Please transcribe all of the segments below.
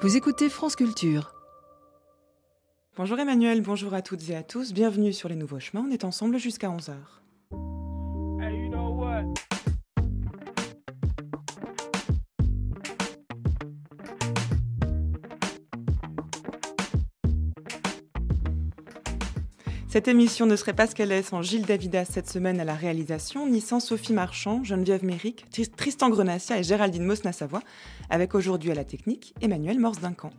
Vous écoutez France Culture. Bonjour Emmanuel, bonjour à toutes et à tous, bienvenue sur les nouveaux chemins, on est ensemble jusqu'à 11h. Cette émission ne serait pas ce qu'elle est sans Gilles Davidas cette semaine à la réalisation, ni sans Sophie Marchand, Geneviève Méric, Tristan Grenassia et Géraldine Mosna-Savoie, avec aujourd'hui à la technique Emmanuel Morse-Duncan.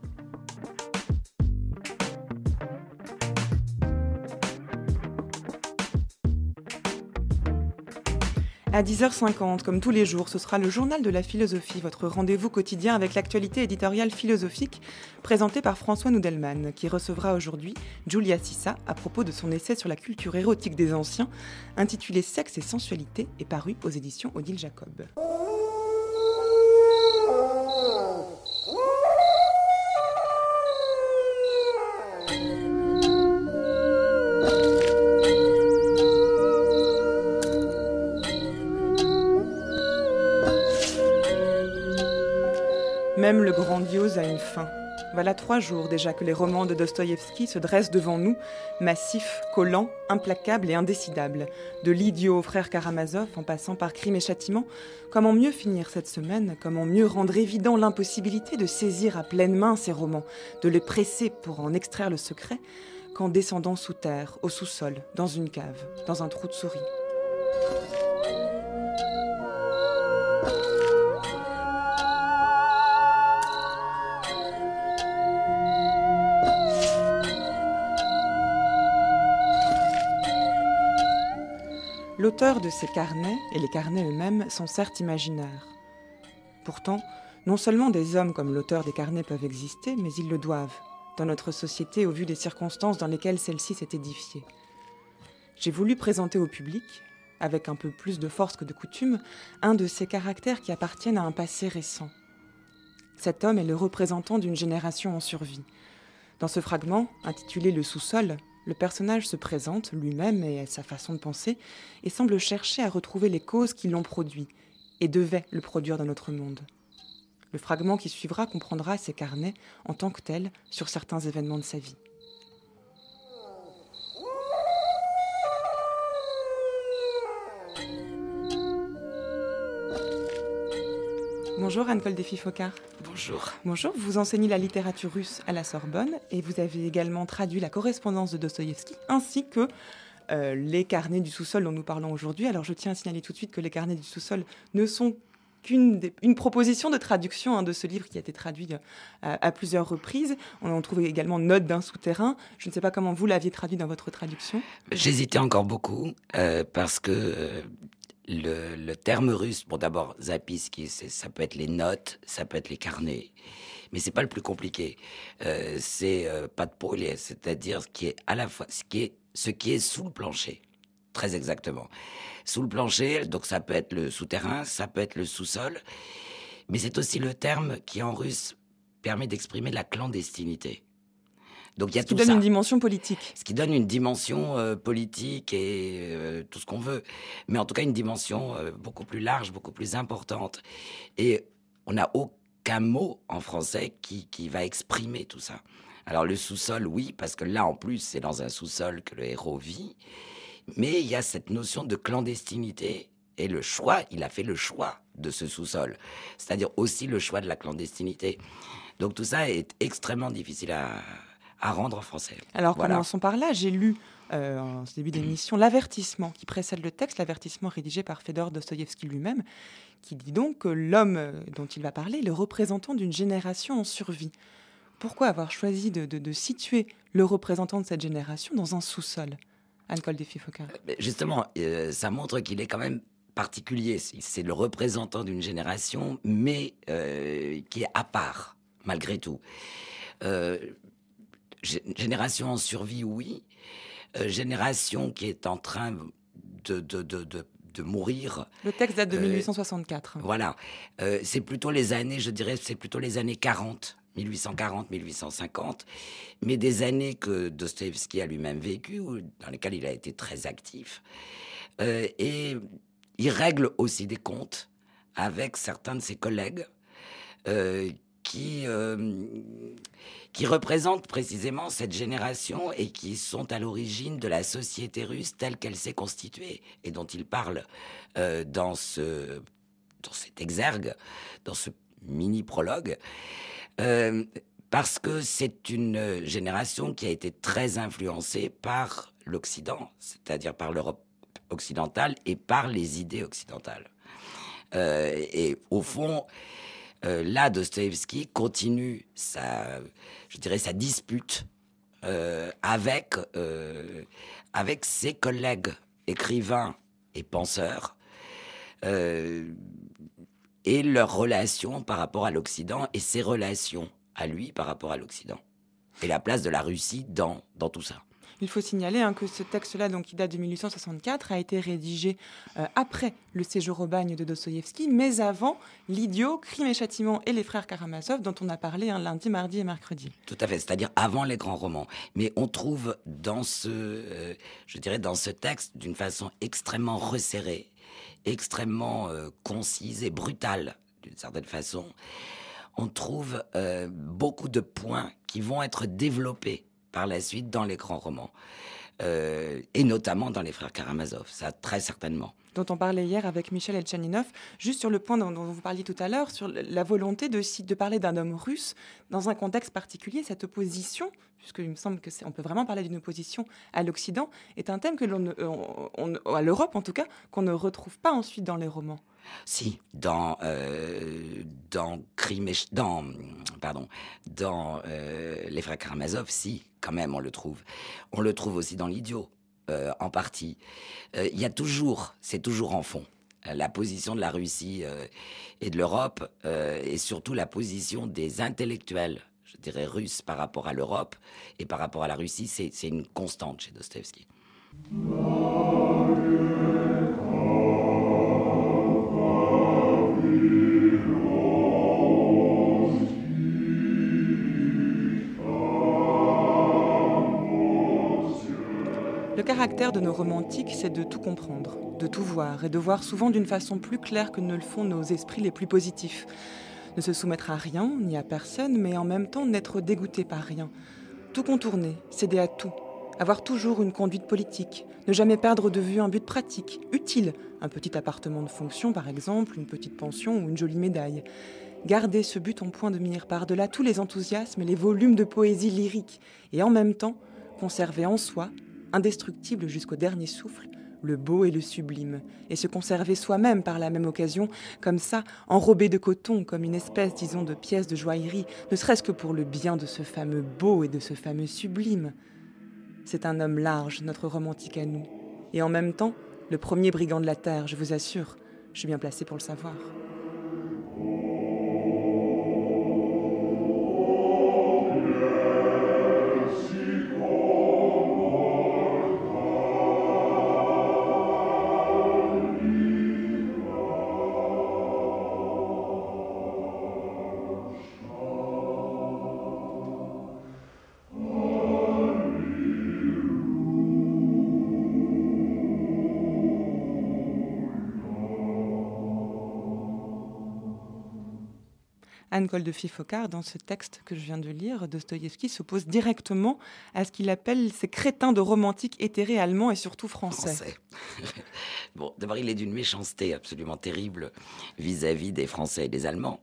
À 10h50, comme tous les jours, ce sera le Journal de la philosophie, votre rendez-vous quotidien avec l'actualité éditoriale philosophique, présenté par François Noudelman, qui recevra aujourd'hui Julia Sissa à propos de son essai sur la culture érotique des anciens, intitulé Sexe et sensualité, et paru aux éditions Odile Jacob. Même le grandiose a une fin. Voilà trois jours déjà que les romans de Dostoïevski se dressent devant nous, massifs, collants, implacables et indécidables, de l'idiot au frère Karamazov en passant par crime et châtiment. Comment mieux finir cette semaine Comment mieux rendre évident l'impossibilité de saisir à pleine main ces romans, de les presser pour en extraire le secret, qu'en descendant sous terre, au sous-sol, dans une cave, dans un trou de souris L'auteur de ces carnets et les carnets eux-mêmes sont certes imaginaires. Pourtant, non seulement des hommes comme l'auteur des carnets peuvent exister, mais ils le doivent, dans notre société au vu des circonstances dans lesquelles celle-ci s'est édifiée. J'ai voulu présenter au public, avec un peu plus de force que de coutume, un de ces caractères qui appartiennent à un passé récent. Cet homme est le représentant d'une génération en survie. Dans ce fragment, intitulé Le sous-sol, le personnage se présente lui-même et sa façon de penser, et semble chercher à retrouver les causes qui l'ont produit, et devaient le produire dans notre monde. Le fragment qui suivra comprendra ses carnets en tant que tel sur certains événements de sa vie. Bonjour Anne-Cole Bonjour. Bonjour, vous enseignez la littérature russe à la Sorbonne et vous avez également traduit la correspondance de Dostoïevski ainsi que euh, les carnets du sous-sol dont nous parlons aujourd'hui. Alors je tiens à signaler tout de suite que les carnets du sous-sol ne sont qu'une proposition de traduction hein, de ce livre qui a été traduit euh, à plusieurs reprises. On en trouve également Note d'un souterrain. Je ne sais pas comment vous l'aviez traduit dans votre traduction. J'hésitais encore beaucoup euh, parce que le, terme russe, pour d'abord zapiski, ça peut être les notes, ça peut être les carnets, mais c'est pas le plus compliqué. Euh, c'est euh, pas de poulet, c'est-à-dire ce qui est à la fois ce qui est ce qui est sous le plancher, très exactement. Sous le plancher, donc ça peut être le souterrain, ça peut être le sous-sol, mais c'est aussi le terme qui en russe permet d'exprimer la clandestinité. Donc il y a ce qui donne une dimension politique. Ce qui donne une dimension euh, politique et euh, tout ce qu'on veut, mais en tout cas une dimension euh, beaucoup plus large, beaucoup plus importante. Et on n'a aucun mot en français qui, qui va exprimer tout ça. Alors le sous-sol, oui, parce que là en plus c'est dans un sous-sol que le héros vit, mais il y a cette notion de clandestinité et le choix, il a fait le choix de ce sous-sol, c'est-à-dire aussi le choix de la clandestinité. Donc tout ça est extrêmement difficile à, à rendre français. Alors commençons par là. J'ai lu euh, en ce début d'émission l'avertissement qui précède le texte, l'avertissement rédigé par Fédor Dostoïevski lui-même, qui dit donc que l'homme euh, dont il va parler est le représentant d'une génération en survie. Pourquoi avoir choisi de, situer le représentant de cette génération dans un sous-sol Alcool des euh, Justement, ça montre qu'il est quand même particulier. C'est le représentant d'une génération, mais qui est à part, malgré tout. Euh, génération en survie, oui. Euh, génération qui est en train de, de, de, de mourir. Le texte date de 1864. Euh, voilà. Euh, c'est plutôt les années, je dirais, c'est plutôt les années 40, 1840, 1850, mais des années que Dostoevsky a lui-même vécues, dans lesquelles il a été très actif. et il règle aussi des comptes avec certains de ses collègues qui, euh, qui représentent précisément cette génération et qui sont à l'origine de la société russe telle qu'elle s'est constituée et dont il parle euh, dans, ce, dans cet exergue, dans ce mini prologue. Euh, parce que c'est une génération qui a été très influencée par l'Occident, c'est-à-dire par l'Europe occidentale et par les idées occidentales. et au fond, euh, là, Dostoevsky continue sa, je dirais, sa dispute euh, avec, euh, avec ses collègues écrivains et penseurs et leurs relations par rapport à l'Occident et ses relations à lui par rapport à l'Occident et la place de la Russie dans, dans tout ça. Il faut signaler hein, que ce texte-là, donc, qui date de 1864, a été rédigé euh, après le séjour au bagne de Dostoïevski, mais avant L'idiot, Crime et Châtiment et les frères Karamazov, dont on a parlé hein, lundi, mardi et mercredi. Tout à fait, c'est-à-dire avant les grands romans. Mais on trouve dans ce, euh, je dirais, dans ce texte, d'une façon extrêmement resserrée, extrêmement euh, concise et brutale, d'une certaine façon, on trouve beaucoup de points qui vont être développés par la suite dans les grands romans. Euh, et notamment dans Les Frères Karamazov, ça très certainement. Dont on parlait hier avec Michel Elchaninov, juste sur le point dont, vous parliez tout à l'heure, sur la volonté de, de parler d'un homme russe dans un contexte particulier, cette opposition, puisqu'il me semble que on peut vraiment parler d'une opposition à l'Occident, est un thème que l'on, euh, à l'Europe en tout cas, qu'on ne retrouve pas ensuite dans les romans. Si, dans, euh, dans, dans, pardon, dans euh, Les Frères Karamazov, si, quand même, on le trouve. On le trouve aussi dans L'Idiot, euh, en partie. Il y a toujours, c'est toujours en fond, la position de la Russie et de l'Europe, et surtout la position des intellectuels, je dirais russes, par rapport à l'Europe et par rapport à la Russie, c'est une constante chez Dostoevsky. Le caractère de nos romantiques, c'est de tout comprendre, de tout voir, et de voir souvent d'une façon plus claire que ne le font nos esprits les plus positifs. Ne se soumettre à rien, ni à personne, mais en même temps n'être dégoûté par rien. Tout contourner, céder à tout, avoir toujours une conduite politique, ne jamais perdre de vue un but pratique, utile, un petit appartement de fonction par exemple, une petite pension ou une jolie médaille. Garder ce but en point de mire, par-delà tous les enthousiasmes et les volumes de poésie lyrique, et en même temps conserver en soi indestructible jusqu'au dernier souffle, le beau et le sublime, et se conserver soi-même par la même occasion, comme ça, enrobé de coton, comme une espèce, disons, de pièce de joaillerie, ne serait-ce que pour le bien de ce fameux beau et de ce fameux sublime. C'est un homme large, notre romantique à nous, et en même temps, le premier brigand de la Terre, je vous assure, je suis bien placé pour le savoir. de Fifocard, dans ce texte que je viens de lire, Dostoïevski s'oppose directement à ce qu'il appelle ces crétins de romantiques éthérés allemands et surtout français. bon, d'abord, il est d'une méchanceté absolument terrible vis-à-vis des Français et des Allemands.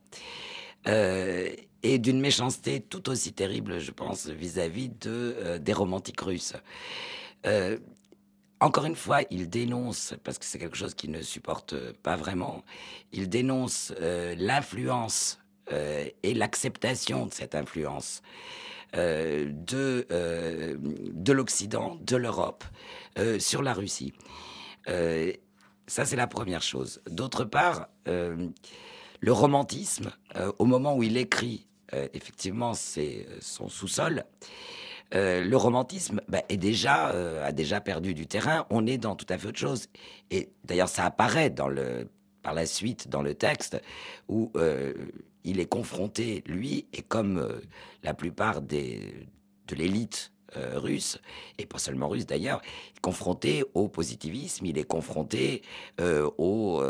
Euh, et d'une méchanceté tout aussi terrible, je pense, vis-à-vis de, euh, des romantiques russes. Euh, encore une fois, il dénonce, parce que c'est quelque chose qu'il ne supporte pas vraiment, il dénonce l'influence euh, et l'acceptation de cette influence euh, de, euh, de l'Occident, de l'Europe, sur la Russie. ça, c'est la première chose. D'autre part, le romantisme, au moment où il écrit effectivement, c'est son sous-sol. le romantisme bah, est déjà, a déjà perdu du terrain. On est dans tout à fait autre chose. Et d'ailleurs, ça apparaît dans le, par la suite dans le texte où il est confronté, lui, et comme euh, la plupart des, de l'élite euh, russe, et pas seulement russe d'ailleurs, confronté au positivisme, il est confronté euh, au,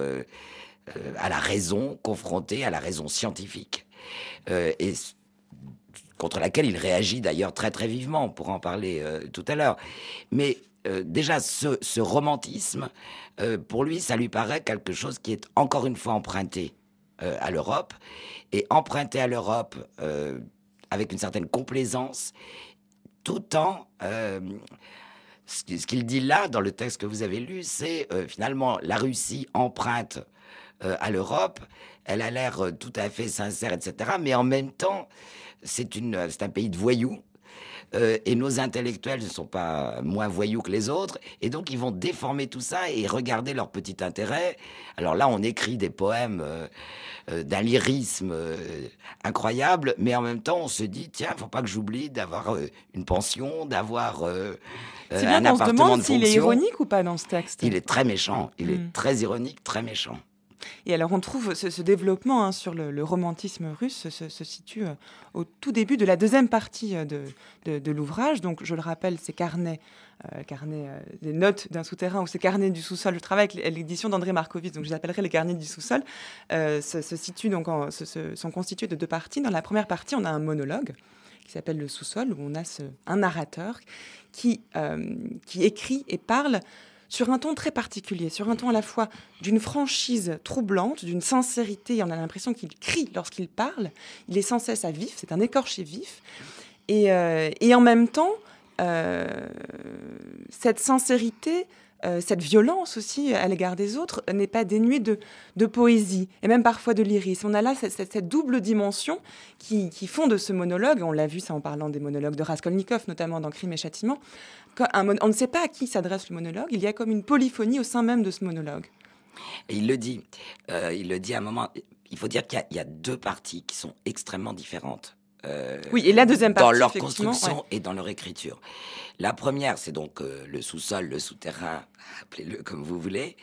à la raison, confronté à la raison scientifique. et contre laquelle il réagit d'ailleurs très très vivement, pour en parler tout à l'heure. Mais déjà, ce romantisme, pour lui, ça lui paraît quelque chose qui est encore une fois emprunté euh, à l'Europe et emprunter à l'Europe euh, avec une certaine complaisance, tout en... Euh, ce qu'il dit là, dans le texte que vous avez lu, c'est finalement la Russie emprunte à l'Europe, elle a l'air tout à fait sincère, etc. Mais en même temps, c'est un pays de voyous euh, et nos intellectuels ne sont pas moins voyous que les autres, et donc ils vont déformer tout ça et regarder leur petit intérêt. Alors là, on écrit des poèmes euh, euh, d'un lyrisme incroyable, mais en même temps, on se dit, tiens, faut pas que j'oublie d'avoir une pension, d'avoir un appartement de C'est bien qu'on se demande s'il est ironique ou pas dans ce texte. Il est très méchant, il est hmm. très ironique, très méchant. Et alors on trouve ce, développement hein, sur le, romantisme russe se, situe euh, au tout début de la deuxième partie euh, de, l'ouvrage. Donc je le rappelle, ces carnets, les euh, notes d'un souterrain ou ces carnets du sous-sol. Je travaille avec l'édition d'André Markovitch, donc je l'appellerai les carnets du sous-sol. se, se situe donc se, sont constitués de deux parties. Dans la première partie, on a un monologue qui s'appelle Le sous-sol, où on a ce, un narrateur qui, qui écrit et parle sur un ton très particulier, sur un ton à la fois d'une franchise troublante, d'une sincérité, on a l'impression qu'il crie lorsqu'il parle, il est sans cesse à vif, c'est un écorché vif, et, euh, en même temps, euh, cette sincérité, euh, cette violence aussi à l'égard des autres n'est pas dénuée de, poésie et même parfois de lyrisme. On a là cette, double dimension qui, qui, font de ce monologue, on l'a vu ça en parlant des monologues de Raskolnikov, notamment dans Crime et Châtiment, on ne sait pas à qui s'adresse le monologue, il y a comme une polyphonie au sein même de ce monologue. il le dit, euh, il le dit à un moment, il faut dire qu'il y, a deux parties qui sont extrêmement différentes. Euh, oui, et la deuxième partie. Dans leur construction et dans leur écriture. La première, c'est donc euh, le sous-sol, le souterrain, appelez-le comme vous voulez,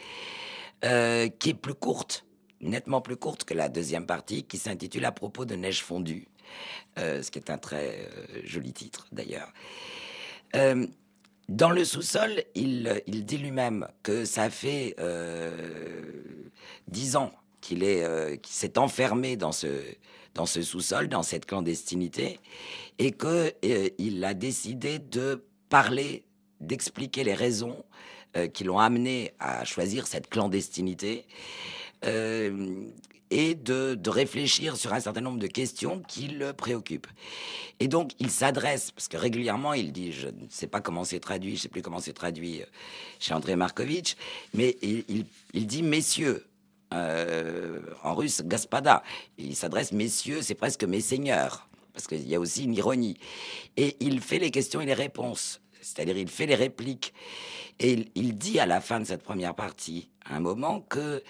qui est plus courte, nettement plus courte que la deuxième partie, qui s'intitule À propos de neige fondue, ce qui est un très joli titre d'ailleurs. Dans le sous-sol, il, dit lui-même que ça fait euh, dix ans qu'il est, euh, s'est enfermé dans ce, sous-sol, dans cette clandestinité, et qu'il euh, il a décidé de parler, d'expliquer les raisons qui l'ont amené à choisir cette clandestinité et de, réfléchir sur un certain nombre de questions qui le préoccupent. Et donc, il s'adresse, parce que régulièrement, il dit, je ne sais pas comment c'est traduit, je ne sais plus comment c'est traduit euh, chez André Markovitch, mais il, dit, messieurs, euh, en russe, gaspada. Il s'adresse messieurs, c'est presque mes seigneurs, parce qu'il y a aussi une ironie. Et il fait les questions et les réponses c'est-à-dire il fait les répliques. Et il, dit à la fin de cette première partie, à un moment, que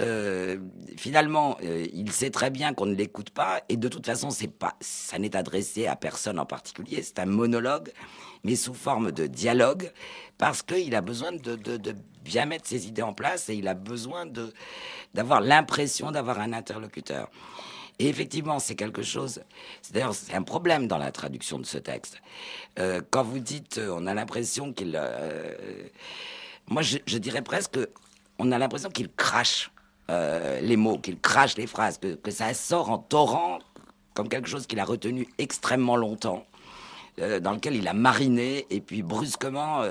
euh, finalement, euh, il sait très bien qu'on ne l'écoute pas, et de toute façon, c'est pas, ça n'est adressé à personne en particulier, c'est un monologue, mais sous forme de dialogue, parce qu'il a besoin de, bien mettre ses idées en place, et il a besoin d'avoir l'impression d'avoir un interlocuteur effectivement, c'est quelque chose. C'est d'ailleurs c'est un problème dans la traduction de ce texte. Euh, quand vous dites, euh, on a l'impression qu'il. Euh, moi, je, dirais presque, on a l'impression qu'il crache les mots, qu'il crache les phrases, que, ça sort en torrent comme quelque chose qu'il a retenu extrêmement longtemps, dans lequel il a mariné, et puis brusquement,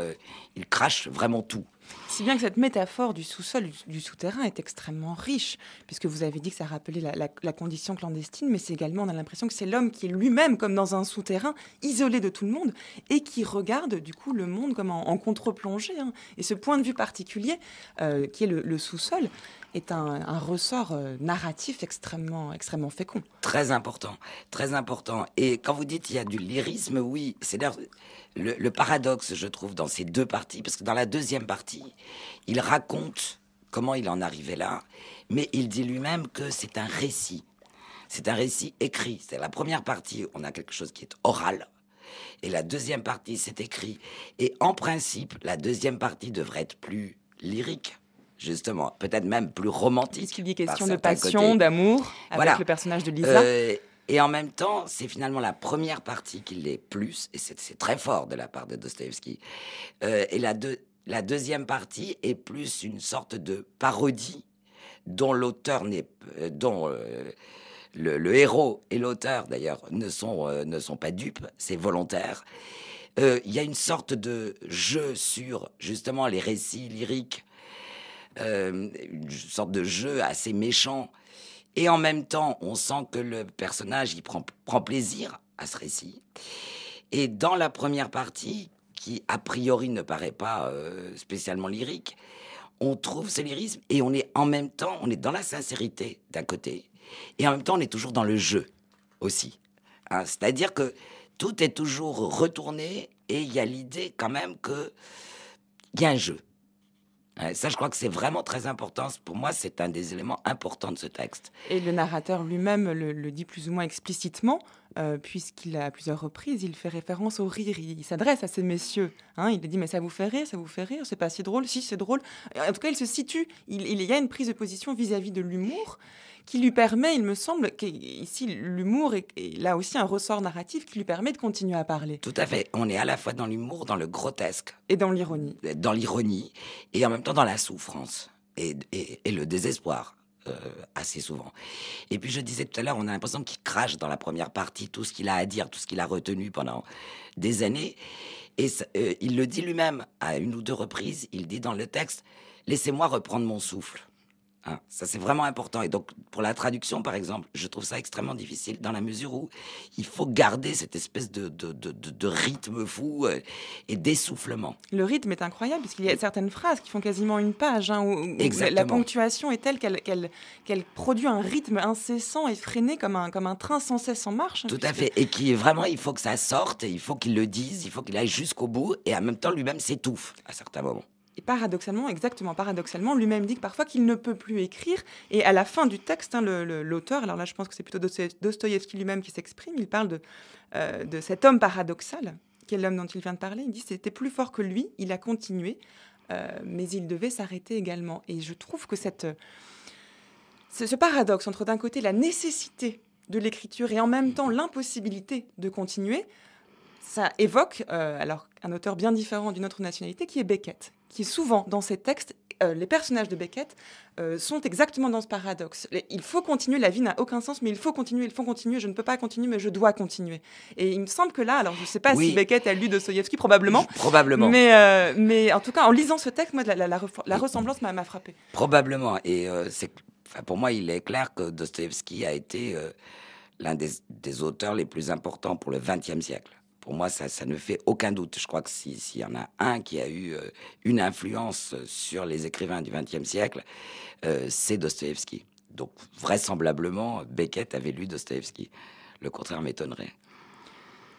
il crache vraiment tout. Si bien que cette métaphore du sous-sol, du, souterrain est extrêmement riche, puisque vous avez dit que ça rappelait la, la, condition clandestine, mais c'est également, on a l'impression que c'est l'homme qui est lui-même comme dans un souterrain, isolé de tout le monde, et qui regarde du coup le monde comme en, contre-plongée. Hein. Et ce point de vue particulier, euh, qui est le, sous-sol, est un, ressort euh, narratif extrêmement, extrêmement fécond. Très important, très important. Et quand vous dites il y a du lyrisme, oui, c'est le, le, paradoxe, je trouve, dans ces deux parties, parce que dans la deuxième partie, il raconte comment il en arrivait là, mais il dit lui-même que c'est un récit. C'est un récit écrit. C'est la première partie, on a quelque chose qui est oral. Et la deuxième partie, c'est écrit. Et en principe, la deuxième partie devrait être plus lyrique justement, peut-être même plus romantique. Parce qu'il y question de passion, d'amour avec le personnage de Lisa. Euh, et en même temps, c'est finalement la première partie qui l'est plus, et c'est très fort de la part de Dostoevsky. Euh, et la la deuxième partie est plus une sorte de parodie dont l'auteur n'est, euh, dont euh, le, héros et l'auteur d'ailleurs ne sont euh, ne sont pas dupes, c'est volontaire. Il y a une sorte de jeu sur justement les récits lyriques, une sorte de jeu assez méchant. Et en même temps, on sent que le personnage y prend, prend plaisir à ce récit. Et dans la première partie, qui a priori ne paraît pas euh, spécialement lyrique, on trouve ce lyrisme et on est en même temps, on est dans la sincérité d'un côté, et en même temps on est toujours dans le jeu aussi. Hein. C'est-à-dire que tout est toujours retourné et il y a l'idée quand même que y a un jeu ça, je crois que c'est vraiment très important. Pour moi, c'est un des éléments importants de ce texte. Et le narrateur lui-même le, dit plus ou moins explicitement, euh, puisqu'il a à plusieurs reprises, il fait référence au rire. Il, s'adresse à ces messieurs. Hein. il dit mais ça vous fait rire, ça vous fait rire, c'est pas si drôle, si c'est drôle. En tout cas, il se situe. Il, y a une prise de position vis à -vis de l'humour qui lui permet, il me semble, ici l'humour est, là aussi un ressort narratif qui lui permet de continuer à parler. Tout à fait. On est à la fois dans l'humour, dans le grotesque. Et dans l'ironie. Dans l'ironie, et en même temps dans la souffrance et, et, le désespoir. Euh, assez souvent. Et puis je disais tout à l'heure, on a l'impression qu'il crache dans la première partie tout ce qu'il a à dire, tout ce qu'il a retenu pendant des années. Et euh, il le dit lui-même à une ou deux reprises, il dit dans le texte, Laissez-moi reprendre mon souffle. Ah, ça, c'est vraiment important. Et donc, pour la traduction, par exemple, je trouve ça extrêmement difficile dans la mesure où il faut garder cette espèce de, de, rythme fou euh, et d'essoufflement. Le rythme est incroyable, puisqu'il y a certaines phrases qui font quasiment une page, hein, où, la ponctuation est telle qu'elle produit un rythme incessant et freiné comme un, comme un train sans cesse en marche. Tout à fait. Et qui, vraiment, il faut que ça sorte, il faut qu'il le dise, il faut qu'il aille jusqu'au bout, et en même temps, lui-même s'étouffe à certains moments. Et paradoxalement, exactement paradoxalement, lui-même dit parfois qu'il ne peut plus écrire. Et à la fin du texte, hein, l'auteur, alors là je pense que c'est plutôt Dostoïevski lui-même qui s'exprime, il parle euh, de, cet homme paradoxal, qui est l'homme dont il vient de parler. Il dit c'était plus fort que lui, il a continué, euh, mais il devait s'arrêter également. Et je trouve que ce, paradoxe entre d'un côté la nécessité de l'écriture et en même temps l'impossibilité de continuer, ça évoque euh, alors un auteur bien différent d'une autre nationalité qui est Beckett, qui souvent dans ces textes, euh, les personnages de Beckett euh, sont exactement dans ce paradoxe. Il faut continuer, la vie n'a aucun sens, mais il faut continuer, il faut continuer, je ne peux pas continuer, mais je dois continuer. Et il me semble que là, alors je ne sais pas si Beckett a lu Dostoyevsky, probablement. Probablement. Mais, euh, mais en tout cas, en lisant ce texte, moi, la, ressemblance m'a frappé. Probablement. Et c'est, pour moi, il est clair que Dostoyevsky a été l'un des, des, auteurs les plus importants pour le XXe siècle. Pour moi, ça, ça ne fait aucun doute. Je crois que s'il y en a un qui a eu euh, une influence euh, sur les écrivains du XXe siècle, euh, c'est Dostoevsky. Donc, vraisemblablement, Beckett avait lu Dostoevsky. Le contraire m'étonnerait.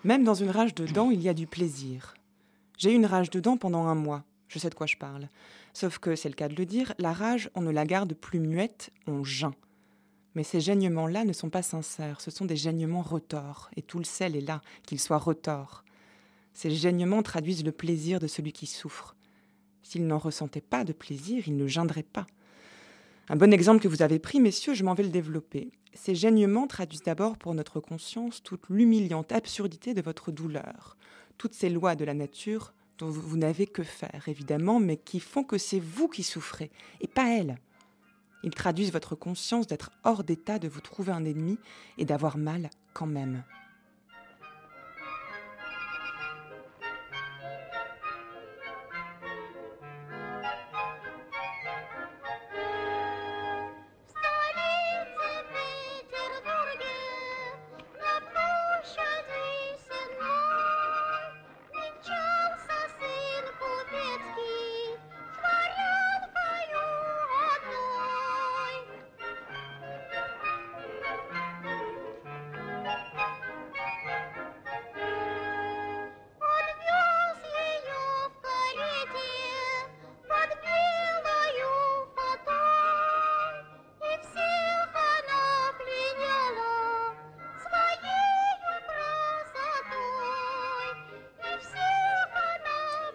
Même dans une rage de dents, il y a du plaisir. J'ai eu une rage de dents pendant un mois. Je sais de quoi je parle. Sauf que, c'est le cas de le dire, la rage, on ne la garde plus muette, on geint. Mais ces geignements là ne sont pas sincères, ce sont des geignements retors, et tout le sel est là, qu'il soit retors. Ces geignements traduisent le plaisir de celui qui souffre. S'il n'en ressentait pas de plaisir, il ne geindrait pas. Un bon exemple que vous avez pris, messieurs, je m'en vais le développer. Ces gênements traduisent d'abord pour notre conscience toute l'humiliante absurdité de votre douleur, toutes ces lois de la nature dont vous n'avez que faire, évidemment, mais qui font que c'est vous qui souffrez, et pas elle. Ils traduisent votre conscience d'être hors d'état de vous trouver un ennemi et d'avoir mal quand même.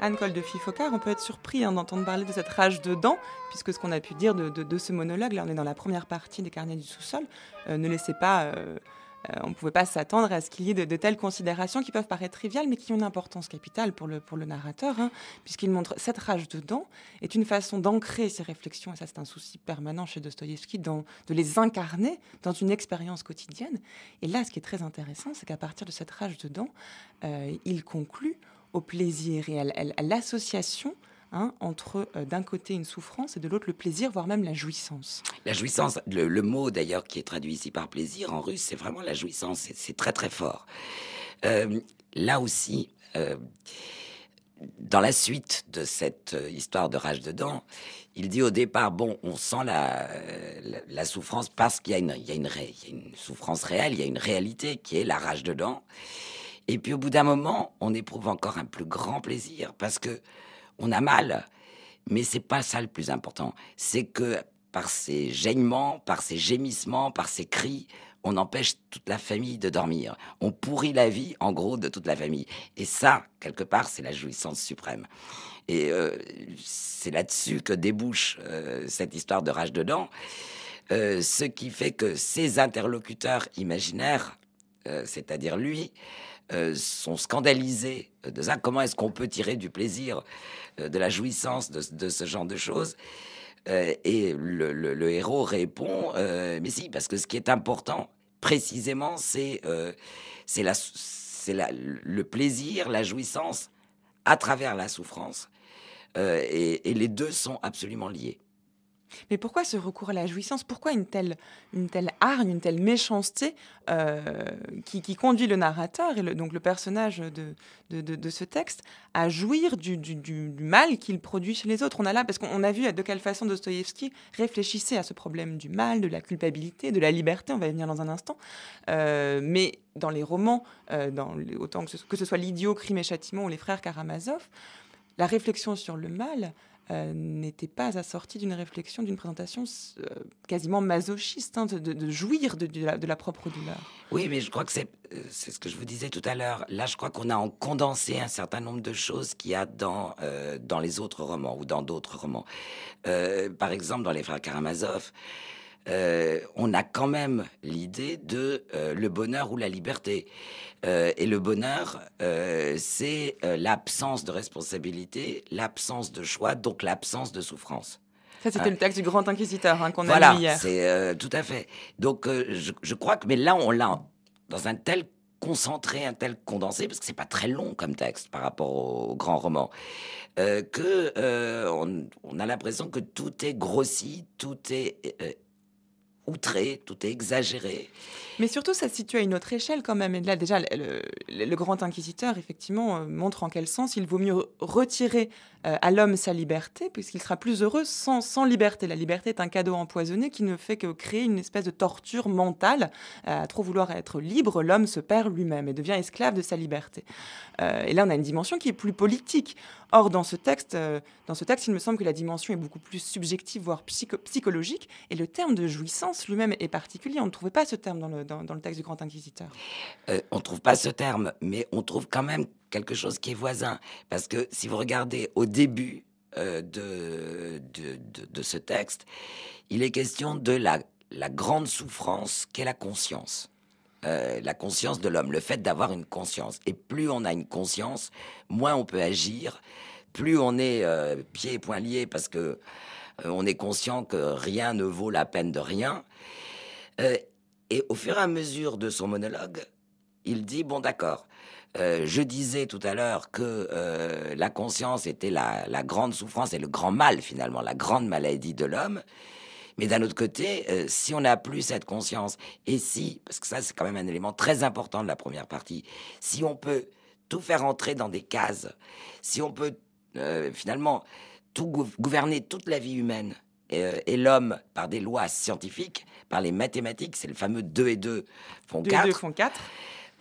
Anne Col de Fifocard, on peut être surpris hein, d'entendre parler de cette rage de dents, puisque ce qu'on a pu dire de, ce monologue, là on est dans la première partie des carnets du sous-sol, euh, ne laissait pas... Euh, euh, on ne pouvait pas s'attendre à ce qu'il y ait de, telles considérations qui peuvent paraître triviales, mais qui ont une importance capitale pour le, pour le narrateur, hein, puisqu'il montre cette rage de dents est une façon d'ancrer ses réflexions, et ça c'est un souci permanent chez Dostoïevski, de les incarner dans une expérience quotidienne. Et là, ce qui est très intéressant, c'est qu'à partir de cette rage de euh, il conclut au plaisir et à, l'association hein, entre euh, d'un côté une souffrance et de l'autre le plaisir, voire même la jouissance. La jouissance, le, mot d'ailleurs qui est traduit ici par plaisir en russe, c'est vraiment la jouissance, c'est très très fort. Euh, là aussi, euh, dans la suite de cette histoire de rage dedans, il dit au départ, bon, on sent la, la, souffrance parce qu'il y, a une souffrance réelle, il y a une réalité qui est la rage dedans. dents. Et puis au bout d'un moment, on éprouve encore un plus grand plaisir parce que on a mal. Mais c'est pas ça le plus important. C'est que par ces gênements, par ces gémissements, par ces cris, on empêche toute la famille de dormir. On pourrit la vie, en gros, de toute la famille. Et ça, quelque part, c'est la jouissance suprême. Et euh, c'est là-dessus que débouche euh, cette histoire de rage de dents, euh, ce qui fait que ses interlocuteurs imaginaires, c'est-à-dire lui, euh, sont scandalisés de ça. Comment est-ce qu'on peut tirer du plaisir, euh, de la jouissance de, ce genre de choses euh, Et le, héros répond Mais si, parce que ce qui est important, précisément, c'est c'est le plaisir, la jouissance à travers la souffrance. et les deux sont absolument liés. Mais pourquoi ce recours à la jouissance Pourquoi une telle, une hargne, une telle méchanceté euh, qui, conduit le narrateur, et donc le personnage de, ce texte, à jouir du, mal qu'il produit chez les autres On a là, parce qu'on a vu de quelle façon Dostoïevski réfléchissait à ce problème du mal, de la culpabilité, de la liberté, on va y venir dans un instant. Euh, mais dans les romans, euh, autant que ce, que ce soit L'idiot, Crime et Châtiment ou Les Frères Karamazov, la réflexion sur le mal, euh, n'était pas assorti d'une réflexion, d'une présentation euh, quasiment masochiste, hein, de, jouir de, la, propre douleur. Oui, mais je crois que euh, c'est ce que je vous disais tout à l'heure. Là, je crois qu'on a en condensé un certain nombre de choses qu'il y a dans, dans les autres romans ou dans d'autres romans. par exemple, dans Les Frères Karamazov, euh, on a quand même l'idée de euh, le bonheur ou la liberté. Euh, et le bonheur, c'est l'absence de responsabilité, l'absence de choix, donc l'absence de souffrance. Ça, c'était le texte du grand inquisiteur hein, qu'on a lu hier. c'est tout à fait. Donc, je, crois que, mais là, on l'a dans un tel concentré, un tel condensé, parce que c'est pas très long comme texte par rapport au, grand roman, qu'on que on, on, a l'impression que tout est grossi, tout est outré, tout est exagéré. Mais surtout, ça se situe à une autre échelle quand même. Et là, déjà, le, grand inquisiteur, effectivement, euh, montre en quel sens il vaut mieux retirer euh, à l'homme sa liberté, puisqu'il sera plus heureux sans, liberté. La liberté est un cadeau empoisonné qui ne fait que créer une espèce de torture mentale. Euh, à trop vouloir être libre, l'homme se perd lui-même et devient esclave de sa liberté. Euh, et là, on a une dimension qui est plus politique. Or, dans ce texte, dans ce texte, il me semble que la dimension est beaucoup plus subjective, voire psychologique, et le terme de jouissance lui-même est particulier. On ne trouvait pas ce terme dans le, dans, dans le texte du Grand Inquisiteur. on ne trouve pas ce terme, mais on trouve quand même quelque chose qui est voisin. Parce que si vous regardez au début euh, de, de, ce texte, il est question de la, la grande souffrance qu'est la conscience. Euh, la conscience de l'homme, le fait d'avoir une conscience. Et plus on a une conscience, moins on peut agir, plus on est euh, pieds et poings liés parce que on est conscient que rien ne vaut la peine de rien. et au fur et à mesure de son monologue, il dit bon d'accord, euh, je disais tout à l'heure que euh, la conscience était la, grande souffrance et le grand mal finalement, la grande maladie de l'homme. Mais d'un autre côté, euh, si on n'a plus cette conscience, et si, parce que ça c'est quand même un élément très important de la première partie, si on peut tout faire entrer dans des cases, si on peut finalement tout gouverner toute la vie humaine, et, l'homme par des lois scientifiques, par les mathématiques, c'est le fameux 2 et 2 font 4. 2 et 2 font 4.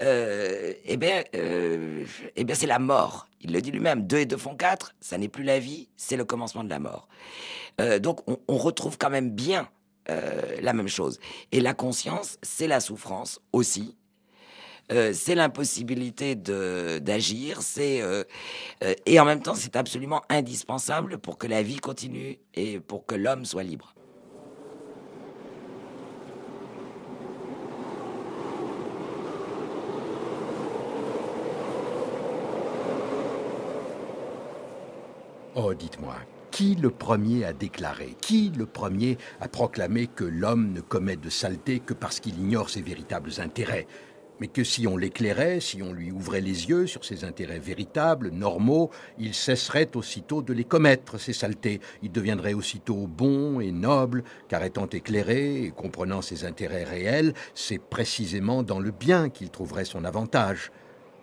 Euh, eh bien, euh, eh bien c'est la mort. Il le dit lui-même, deux et deux font quatre ça n'est plus la vie, c'est le commencement de la mort. Euh, donc on, retrouve quand même bien la même chose. Et la conscience, c'est la souffrance aussi. c'est l'impossibilité d'agir, c'est et en même temps c'est absolument indispensable pour que la vie continue et pour que l'homme soit libre. Oh, dites-moi, qui le premier a déclaré, qui le premier a proclamé que l'homme ne commet de saleté que parce qu'il ignore ses véritables intérêts, mais que si on l'éclairait, si on lui ouvrait les yeux sur ses intérêts véritables, normaux, il cesserait aussitôt de les commettre, ces saletés, il deviendrait aussitôt bon et noble, car étant éclairé et comprenant ses intérêts réels, c'est précisément dans le bien qu'il trouverait son avantage.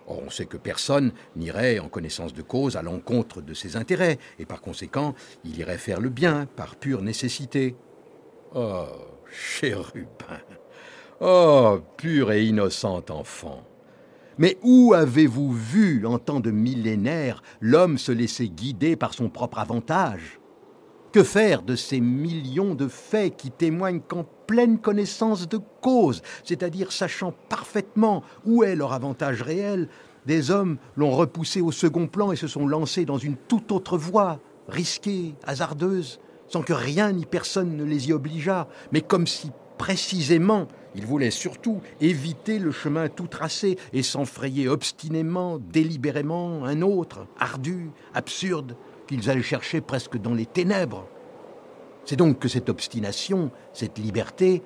Or, on sait que personne n'irait, en connaissance de cause, à l'encontre de ses intérêts, et par conséquent, il irait faire le bien par pure nécessité. Oh, chérubin Oh, pur et innocent enfant mais où avez-vous vu, en temps de millénaires l'homme se laisser guider par son propre avantage que faire de ces millions de faits qui témoignent qu'en pleine connaissance de cause, c'est-à-dire sachant parfaitement où est leur avantage réel, des hommes l'ont repoussé au second plan et se sont lancés dans une toute autre voie, risquée, hasardeuse, sans que rien ni personne ne les y obligeât, mais comme si précisément ils voulaient surtout éviter le chemin tout tracé et s'enfrayer obstinément, délibérément, un autre, ardu, absurde, ils allaient chercher presque dans les ténèbres. C'est donc que cette obstination, cette liberté,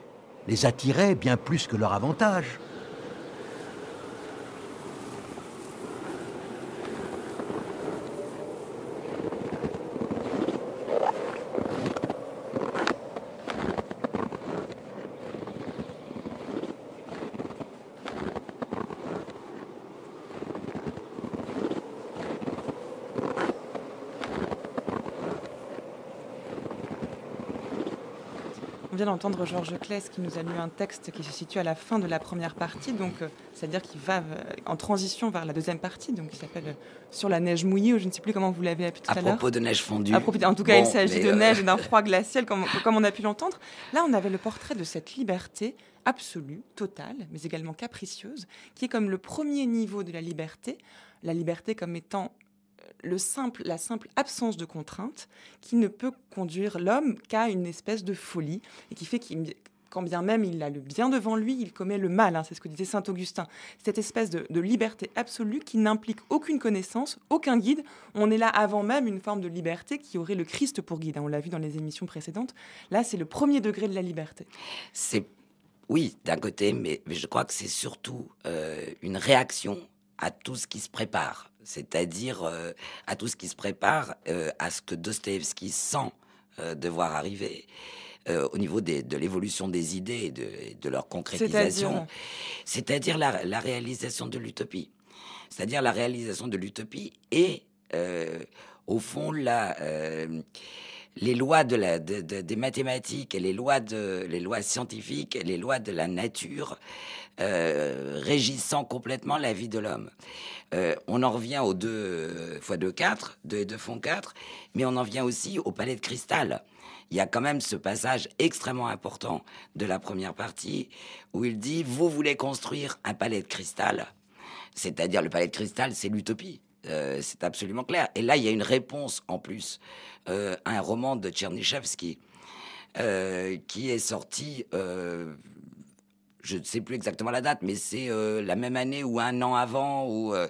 les attirait bien plus que leur avantage. d'entendre Georges Claes qui nous a lu un texte qui se situe à la fin de la première partie, donc euh, c'est-à-dire qui va euh, en transition vers la deuxième partie, donc qui s'appelle euh, Sur la neige mouillée, ou je ne sais plus comment vous l'avez appelé tout à, l'heure. À propos de neige fondue. en tout cas, il s'agit de neige et d'un froid glacial, comme, comme on a pu l'entendre. Là, on avait le portrait de cette liberté absolue, totale, mais également capricieuse, qui est comme le premier niveau de la liberté, la liberté comme étant le simple, la simple absence de contrainte qui ne peut conduire l'homme qu'à une espèce de folie et qui fait qu'il quand bien même il a le bien devant lui, il commet le mal. Hein, c'est ce que disait saint Augustin. Cette espèce de, liberté absolue qui n'implique aucune connaissance, aucun guide. On est là avant même une forme de liberté qui aurait le Christ pour guide. Hein, on l'a vu dans les émissions précédentes. Là, c'est le premier degré de la liberté. C'est oui, d'un côté, mais, je crois que c'est surtout euh, une réaction à tout ce qui se prépare, c'est-à-dire euh, à tout ce qui se prépare euh, à ce que Dostoevsky sent euh, devoir arriver. au niveau de l'évolution des idées et de, leur concrétisation, c'est-à-dire la, réalisation de l'utopie, c'est-à-dire la réalisation de l'utopie et au fond la, les lois de la, des mathématiques et les lois, de, les lois scientifiques et les lois de la nature euh, régissant complètement la vie de l'homme. Euh, on en revient aux deux euh, fois deux quatre, deux et deux font quatre, mais on en vient aussi au palais de cristal. Il y a quand même ce passage extrêmement important de la première partie où il dit, vous voulez construire un palais de cristal, c'est-à-dire le palais de cristal, c'est l'utopie. c'est absolument clair. Et là, il y a une réponse en plus à un roman de Tchernyshevski, qui est sorti je ne sais plus exactement la date, mais c'est euh, la même année ou un an avant, où, euh,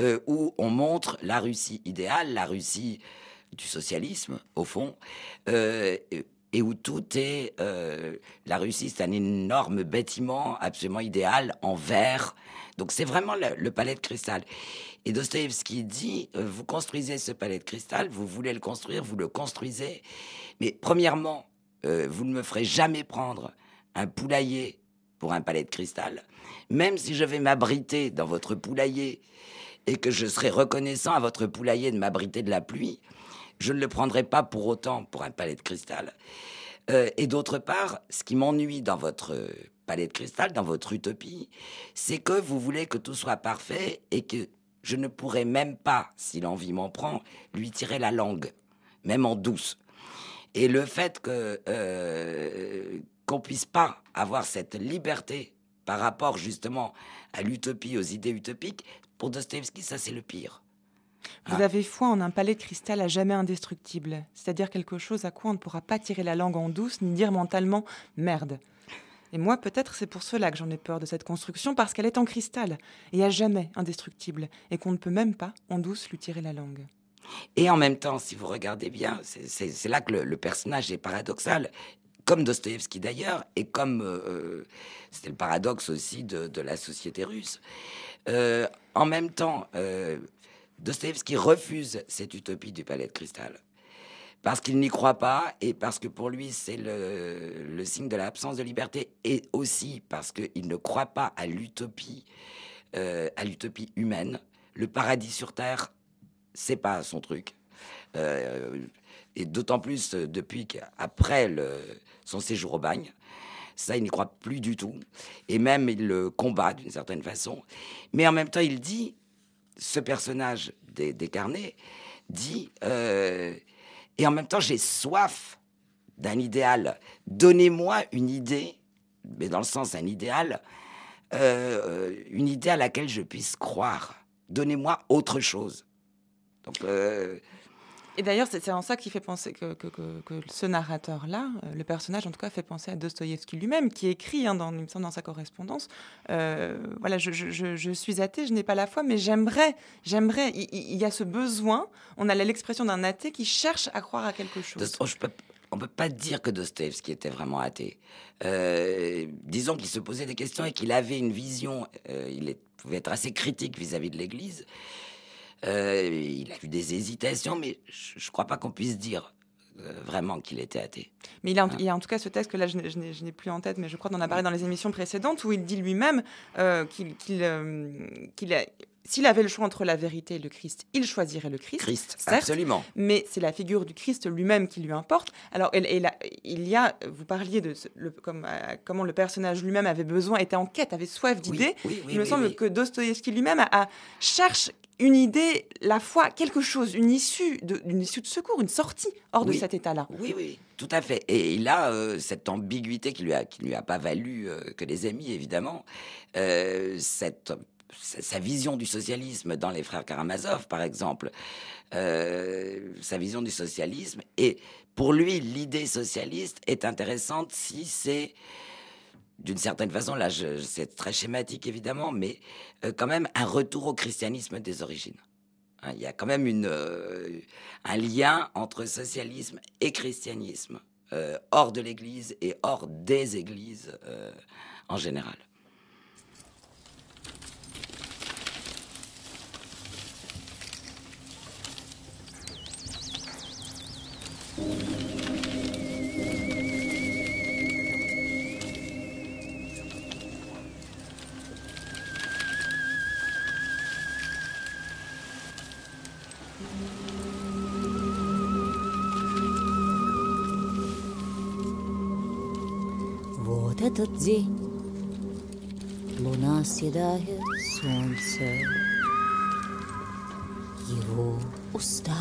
euh, où on montre la Russie idéale, la Russie du socialisme, au fond, et où tout est... la Russie, c'est un énorme bâtiment absolument idéal, en verre. Donc c'est vraiment le, le, palais de cristal. Et Dostoevsky dit, vous construisez ce palais de cristal, vous voulez le construire, vous le construisez, mais premièrement, vous ne me ferez jamais prendre un poulailler un palais de cristal, même si je vais m'abriter dans votre poulailler et que je serai reconnaissant à votre poulailler de m'abriter de la pluie, je ne le prendrai pas pour autant pour un palais de cristal. Euh, et d'autre part, ce qui m'ennuie dans votre palais de cristal, dans votre utopie, c'est que vous voulez que tout soit parfait et que je ne pourrai même pas, si l'envie m'en prend, lui tirer la langue, même en douce. Et le fait que, euh, qu'on puisse pas avoir cette liberté par rapport justement à l'utopie, aux idées utopiques, pour Dostoevsky, ça c'est le pire. Vous ah. avez foi en un palais de cristal à jamais indestructible, c'est-à-dire quelque chose à quoi on ne pourra pas tirer la langue en douce ni dire mentalement merde. Et moi, peut-être c'est pour cela que j'en ai peur de cette construction, parce qu'elle est en cristal et à jamais indestructible, et qu'on ne peut même pas en douce lui tirer la langue. Et en même temps, si vous regardez bien, c'est là que le personnage est paradoxal comme Dostoïevski d'ailleurs, et comme euh, euh, c'était le paradoxe aussi de, la société russe. Euh, en même temps, euh, refuse cette utopie du palais de cristal. Parce qu'il n'y croit pas et parce que pour lui c'est le, signe de l'absence de liberté et aussi parce qu'il ne croit pas à l'utopie, à l'utopie humaine. Le paradis sur terre, c'est pas son truc. et d'autant plus depuis qu'après le, son séjour au bagne. Ça, il n'y croit plus du tout. Et même, il le combat d'une certaine façon. Mais en même temps, il dit, ce personnage des, carnets dit, euh, et en même temps, j'ai soif d'un idéal. Donnez-moi une idée, mais dans le sens un idéal, euh, une idée à laquelle je puisse croire. Donnez-moi autre chose. Donc, euh, et d'ailleurs, c'est en ça qui fait penser que, ce narrateur-là, euh, le personnage en tout cas, fait penser à Dostoïevski lui-même, qui écrit hein, dans, il dans sa correspondance euh, Voilà, je, suis athée, je n'ai pas la foi, mais j'aimerais, j'aimerais. Il, y a ce besoin, on a l'expression d'un athée qui cherche à croire à quelque chose. On ne oh, on peut pas dire que Dostoevsky était vraiment athée. Euh, disons qu'il se posait des questions et qu'il avait une vision. il pouvait être assez critique vis à -vis de l'Église, euh, il a eu des hésitations, mais je ne crois pas qu'on puisse dire euh, vraiment qu'il était athée. Mais hein? il y a, en tout cas ce texte que là je n'ai plus en tête, mais je crois qu'on en a mm. parlé dans les émissions précédentes où il dit lui-même euh, qu'il a s'il avait le choix entre la vérité et le Christ, il choisirait le Christ. Christ, absolument. Mais c'est la figure du Christ lui-même qui lui importe. Alors, il y a, vous parliez de comme, euh, comment le personnage lui-même avait besoin, était en quête, avait soif d'idées. il me semble que Dostoïevski lui-même a, cherche une idée, la foi, quelque chose, une issue, de, une issue de secours, une sortie hors de cet état-là. Oui, oui, tout à fait. Et il a euh, cette ambiguïté qui lui lui a pas valu euh, que les amis, évidemment, cette sa vision du socialisme dans les frères Karamazov, par exemple, euh, sa vision du socialisme. Et pour lui, l'idée socialiste est intéressante si c'est, d'une certaine façon, là c'est très schématique évidemment, mais euh, quand même un retour au christianisme des origines. Hein, il y a quand même une, euh, un lien entre socialisme et christianisme, hors de l'Église et hors des Églises en général. Вот этот день Луна съедает солнце Его уста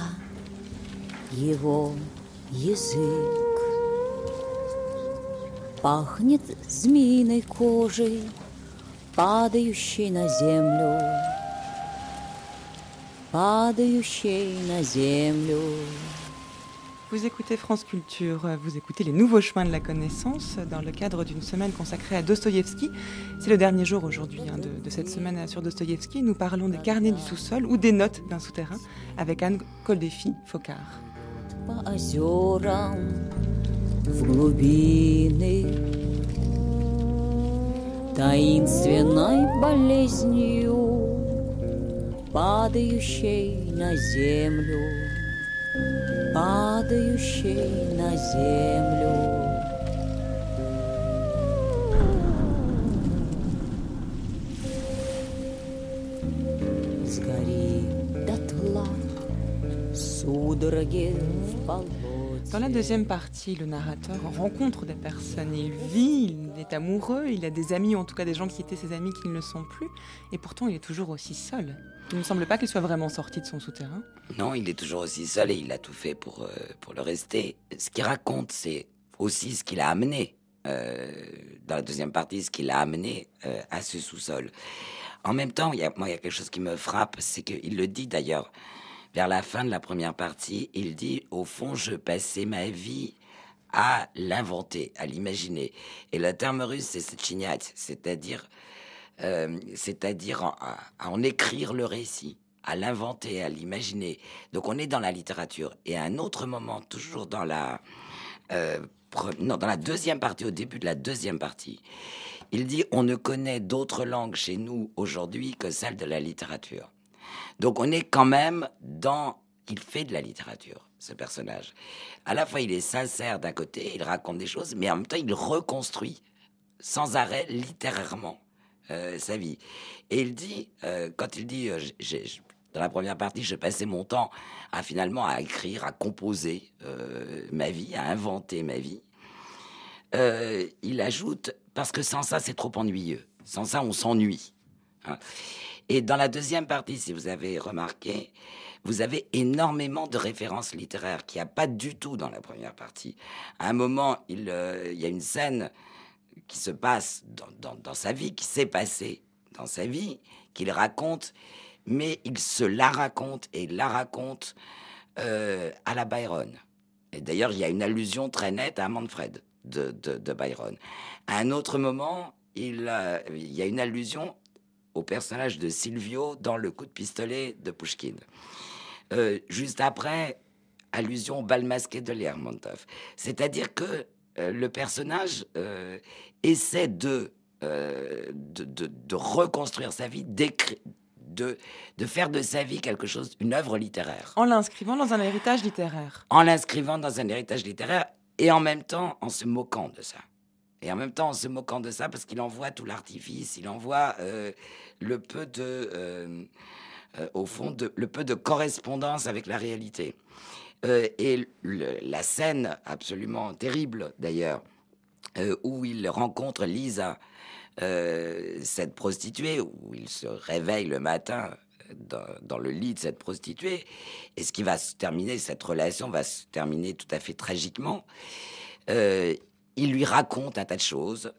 Его Vous écoutez France Culture, vous écoutez les nouveaux chemins de la connaissance dans le cadre d'une semaine consacrée à Dostoïevski. C'est le dernier jour aujourd'hui hein, de, cette semaine sur Dostoïevski. Nous parlons des carnets du sous-sol ou des notes d'un souterrain avec Anne Koldefi-Focard. по озерам в глубины Таинственной болезнью, падающей на землю, падающей на землю. Сгори дотла, судороги Dans la deuxième partie, le narrateur rencontre des personnes il vit, il est amoureux, il a des amis, ou en tout cas des gens qui étaient ses amis qui ne le sont plus, et pourtant il est toujours aussi seul. Il ne semble pas qu'il soit vraiment sorti de son souterrain. Non, il est toujours aussi seul et il a tout fait pour, euh, pour le rester. Ce qu'il raconte, c'est aussi ce qu'il a amené euh, dans la deuxième partie, ce qu'il a amené euh, à ce sous-sol. En même temps, il moi, il y a quelque chose qui me frappe, c'est qu'il le dit d'ailleurs vers la fin de la première partie, il dit, au fond, je passais ma vie à l'inventer, à l'imaginer. Et le terme russe, c'est chignat, c'est-à-dire, euh, c'est-à-dire à, en écrire le récit, à l'inventer, à l'imaginer. Donc on est dans la littérature. Et à un autre moment, toujours dans la, euh, dans la deuxième partie, au début de la deuxième partie, il dit on ne connaît d'autres langues chez nous aujourd'hui que celle de la littérature. Donc on est quand même dans... Il fait de la littérature, ce personnage. À la fois, il est sincère d'un côté, il raconte des choses, mais en même temps, il reconstruit sans arrêt, littérairement, euh, sa vie. Et il dit, euh, quand il dit, euh, dans la première partie, je passais mon temps à finalement à écrire, à composer ma vie, à inventer ma vie. il ajoute, parce que sans ça, c'est trop ennuyeux. Sans ça, on s'ennuie. Hein. Et dans la deuxième partie, si vous avez remarqué, vous avez énormément de références littéraires qu'il n'y a pas du tout dans la première partie. À un moment, il, euh, y a une scène qui se passe dans, sa vie, qui s'est passée dans sa vie, qu'il raconte, mais il se la raconte et la raconte euh, à la Byron. Et d'ailleurs, il y a une allusion très nette à Manfred de, de, Byron. À un autre moment, il, euh, il y a une allusion au personnage de Silvio dans le coup de pistolet de Pushkin. Euh, juste après, allusion au bal masqué de Lermontov. C'est-à-dire que euh, le personnage euh, essaie de de, reconstruire sa vie, de, de, faire de sa vie quelque chose, une œuvre littéraire. En l'inscrivant dans un héritage littéraire. En l'inscrivant dans un héritage littéraire et en même temps en se moquant de ça et en même temps en se moquant de ça parce qu'il envoie tout l'artifice, il envoie euh, le peu de, euh, euh, au fond, de, le peu de correspondance avec la réalité. et la scène absolument terrible d'ailleurs, où il rencontre Lisa, cette prostituée, où il se réveille le matin dans, le lit de cette prostituée, et ce qui va se terminer, cette relation va se terminer tout à fait tragiquement. Euh, il lui raconte un tas de choses.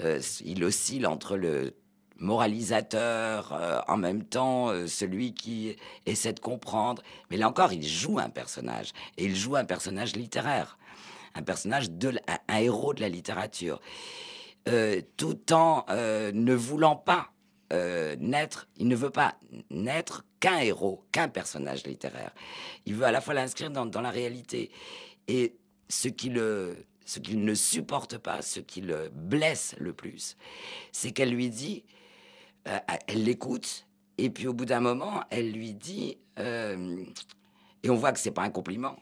Euh, il oscille entre le moralisateur, euh, en même temps euh, celui qui essaie de comprendre. Mais là encore, il joue un personnage. Et il joue un personnage littéraire. Un personnage, de un, héros de la littérature. tout en ne voulant pas naître, il ne veut pas naître qu'un héros, qu'un personnage littéraire. Il veut à la fois l'inscrire dans la réalité. Et ce qui le ce qu'il ne supporte pas, ce qui le blesse le plus, c'est qu'elle lui dit, euh, elle l'écoute, et puis au bout d'un moment, elle lui dit, euh, et on voit que c'est pas un compliment,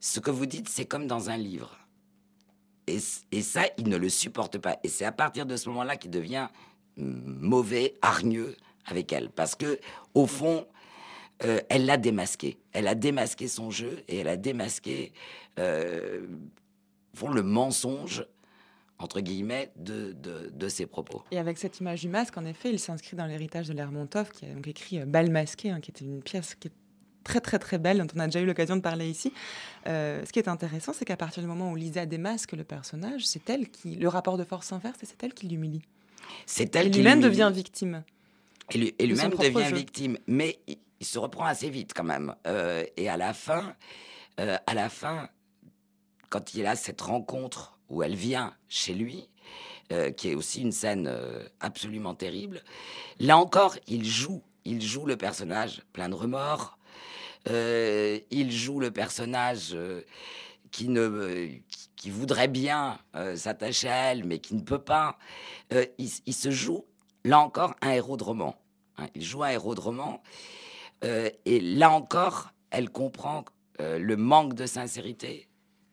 ce que vous dites, c'est comme dans un livre. Et, ça, il ne le supporte pas. Et c'est à partir de ce moment-là qu'il devient mauvais, hargneux avec elle, parce que au fond, euh, elle l'a démasqué. Elle a démasqué son jeu et elle a démasqué font le mensonge entre guillemets, de, de, ses propos. Et avec cette image du masque, en effet, il s'inscrit dans l'héritage de Lermontov, qui a donc écrit euh, Bal masqué, hein, qui était une pièce qui est très très très belle, dont on a déjà eu l'occasion de parler ici. Euh, ce qui est intéressant, c'est qu'à partir du moment où Lisa démasque le personnage, c'est elle qui... Le rapport de force inverse, c'est elle qui l'humilie. C'est elle et qui lui-même devient victime. Et, lui, même devient victime, mais il, se reprend assez vite quand même. Euh, et à la fin, à la fin, quand il a cette rencontre où elle vient chez lui, euh, qui est aussi une scène euh, absolument terrible, là encore, il joue, il joue le personnage plein de remords, euh, il joue le personnage qui ne qui, voudrait bien s'attacher à elle, mais qui ne peut pas. Il, se joue, là encore, un héros de roman. Hein. il joue un héros de roman. et là encore, elle comprend le manque de sincérité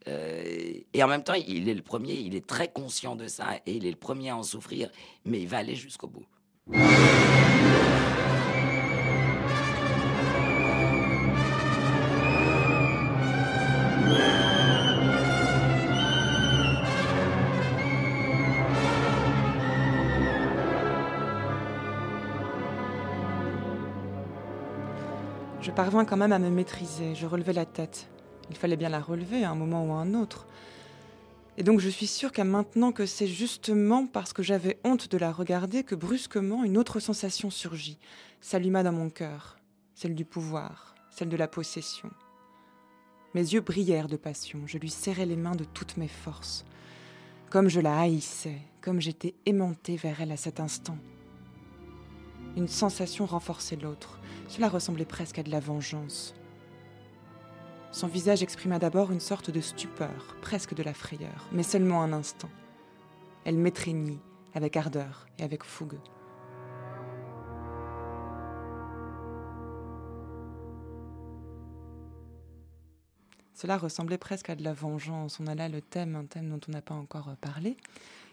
euh, et en même temps, il est le premier, il est très conscient de ça, et il est le premier à en souffrir, mais il va aller jusqu'au bout. Je parvins quand même à me maîtriser, je relevais la tête. Il fallait bien la relever à un moment ou à un autre. Et donc je suis sûre qu'à maintenant que c'est justement parce que j'avais honte de la regarder que brusquement une autre sensation surgit, s'alluma dans mon cœur, celle du pouvoir, celle de la possession. Mes yeux brillèrent de passion, je lui serrai les mains de toutes mes forces. Comme je la haïssais, comme j'étais aimantée vers elle à cet instant. Une sensation renforçait l'autre, cela ressemblait presque à de la vengeance. Son visage exprima d'abord une sorte de stupeur, presque de la frayeur, mais seulement un instant. Elle m'étreignit, avec ardeur et avec fougue. Cela ressemblait presque à de la vengeance. On a là le thème, un thème dont on n'a pas encore parlé,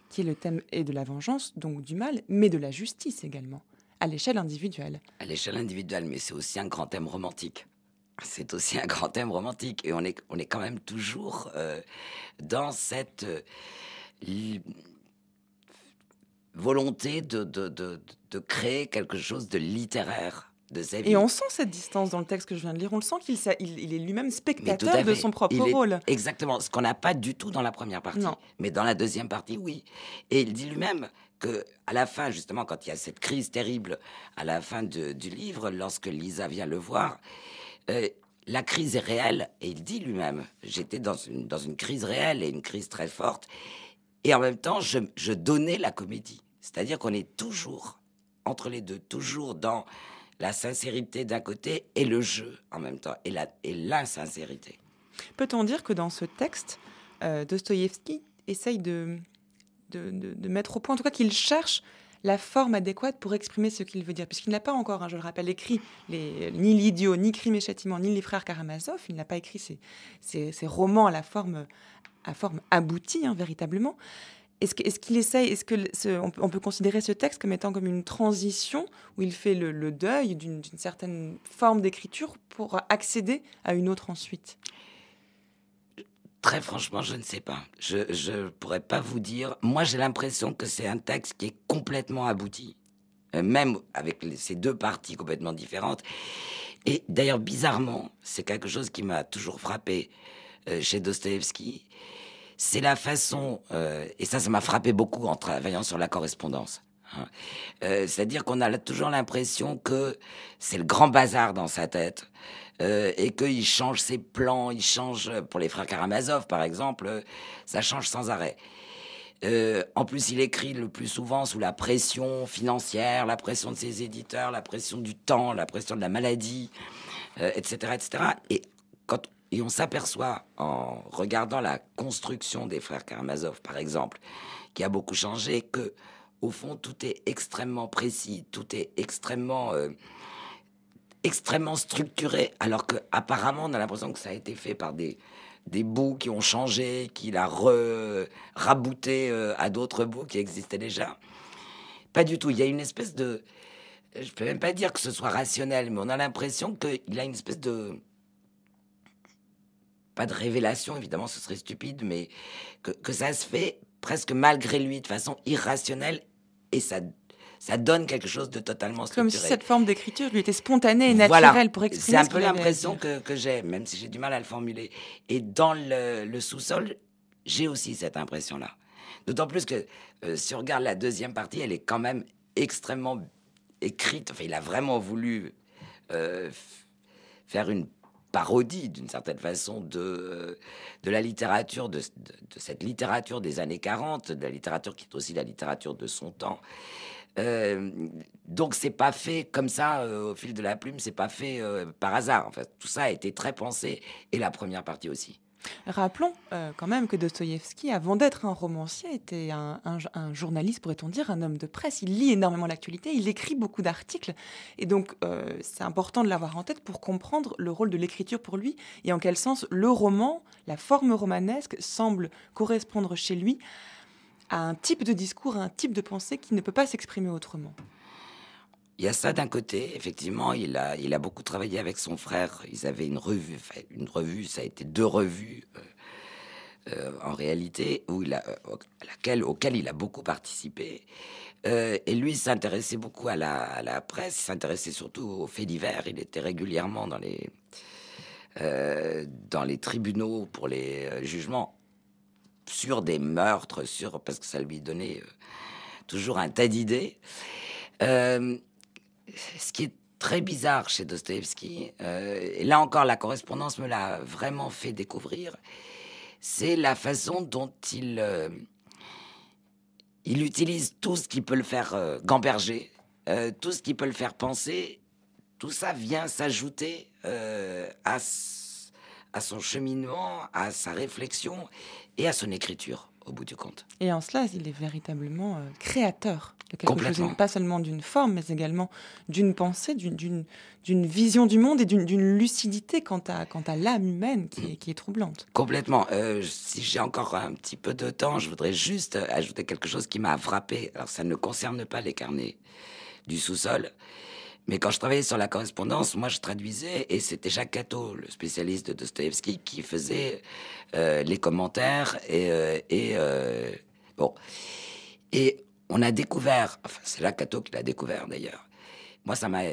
qui est le thème et de la vengeance, donc du mal, mais de la justice également, à l'échelle individuelle. À l'échelle individuelle, mais c'est aussi un grand thème romantique c'est aussi un grand thème romantique. Et on est, on est quand même toujours euh, dans cette euh, volonté de, de, de, de, créer quelque chose de littéraire. De Et on sent cette distance dans le texte que je viens de lire. On le sent qu'il il, est lui-même spectateur de son propre rôle. Exactement, ce qu'on n'a pas du tout dans la première partie. Non. Mais dans la deuxième partie, oui. Et il dit lui-même que à la fin, justement, quand il y a cette crise terrible à la fin du livre, lorsque Lisa vient le voir, euh, la crise est réelle, et il dit lui-même, j'étais dans une, crise réelle et une crise très forte, et en même temps, je, donnais la comédie. C'est-à-dire qu'on est toujours entre les deux, toujours dans la sincérité d'un côté et le jeu en même temps, et, et l'insincérité. Peut-on dire que dans ce texte, euh, Dostoïevski essaye de, de, mettre au point, en tout cas qu'il cherche la forme adéquate pour exprimer ce qu'il veut dire, puisqu'il n'a pas encore, hein, je le rappelle, écrit les, ni l'idiot, ni Crime et Châtiment, ni les frères Karamazov, il n'a pas écrit ses, romans à la forme, à forme aboutie, hein, véritablement. Est-ce qu'il essaye, est-ce que on, peut considérer ce texte comme étant comme une transition où il fait le, le deuil d'une certaine forme d'écriture pour accéder à une autre ensuite Très franchement, je ne sais pas. Je ne pourrais pas vous dire. Moi, j'ai l'impression que c'est un texte qui est complètement abouti, euh, même avec ces deux parties complètement différentes. Et d'ailleurs, bizarrement, c'est quelque chose qui m'a toujours frappé euh, chez Dostoevsky. C'est la façon, euh, et ça, ça m'a frappé beaucoup en travaillant sur la correspondance. Hein. C'est-à-dire qu'on a toujours l'impression que c'est le grand bazar dans sa tête euh, et qu'il change ses plans, il change, euh, pour les frères Karamazov par exemple, euh, ça change sans arrêt. en plus, il écrit le plus souvent sous la pression financière, la pression de ses éditeurs, la pression du temps, la pression de la maladie, etc., etc. Et quand on s'aperçoit en regardant la construction des frères Karamazov, par exemple, qui a beaucoup changé, que au fond tout est extrêmement précis, tout est extrêmement extrêmement structuré, alors que apparemment on a l'impression que ça a été fait par des, des bouts qui ont changé, qu'il a rabouté euh, à d'autres bouts qui existaient déjà. Pas du tout. Il y a une espèce de, je peux même pas dire que ce soit rationnel, mais on a l'impression qu'il a une espèce de pas de révélation, évidemment, ce serait stupide, mais que, que ça se fait presque malgré lui, de façon irrationnelle, et ça ça donne quelque chose de totalement structuré. Comme si cette forme d'écriture lui était spontanée et naturelle pour exprimer. C'est un peu l'impression que, j'ai, même si j'ai du mal à le formuler. Et dans le, sous-sol, j'ai aussi cette impression-là. D'autant plus que euh, si on regarde la deuxième partie, elle est quand même extrêmement écrite. Enfin, il a vraiment voulu euh, faire une parodie d'une certaine façon de, de la littérature, de, de, cette littérature des années 40, de la littérature qui est aussi la littérature de son temps donc c'est pas fait comme ça euh, au fil de la plume, c'est pas fait euh, par hasard. En fait, tout ça a été très pensé et la première partie aussi. Rappelons euh, quand même que Dostoïevski, avant d'être un romancier, était un, un journaliste, pourrait-on dire, un homme de presse. Il lit énormément l'actualité, il écrit beaucoup d'articles. Et donc, c'est important de l'avoir en tête pour comprendre le rôle de l'écriture pour lui et en quel sens le roman, la forme romanesque, semble correspondre chez lui un type de discours, un type de pensée qui ne peut pas s'exprimer autrement. Il y a ça d'un côté, effectivement, il a, il a beaucoup travaillé avec son frère. Ils avaient une revue, une revue, ça a été deux revues euh, euh, en réalité, où il a, euh, laquelle, auquel il a beaucoup participé. et lui s'intéressait beaucoup à la, presse, s'intéressait surtout aux faits divers. Il était régulièrement dans les, dans les tribunaux pour les jugements sur des meurtres, sur, parce que ça lui donnait euh, toujours un tas d'idées. Euh, ce qui est très bizarre chez Dostoevsky, euh, et là encore la correspondance me l'a vraiment fait découvrir, c'est la façon dont il, il utilise tout ce qui peut le faire gamberger, tout ce qui peut le faire penser, tout ça vient s'ajouter à à son cheminement, à sa réflexion et à son écriture, au bout du compte. Et en cela, il est véritablement euh, créateur de quelque Complètement. pas seulement d'une forme, mais également d'une pensée, d'une vision du monde et d'une lucidité quant à, l'âme humaine qui, est, troublante. Complètement. Euh, si j'ai encore un petit peu de temps, je voudrais juste euh, ajouter quelque chose qui m'a frappé. Alors, ça ne concerne pas les carnets du sous-sol, mais quand je travaillais sur la correspondance, moi je traduisais et c'était Jacques Cato, le spécialiste de Dostoevsky, qui faisait euh, les commentaires et, euh, euh, bon. Et on a découvert, enfin c'est là Cato qui l'a découvert d'ailleurs. Moi ça m'a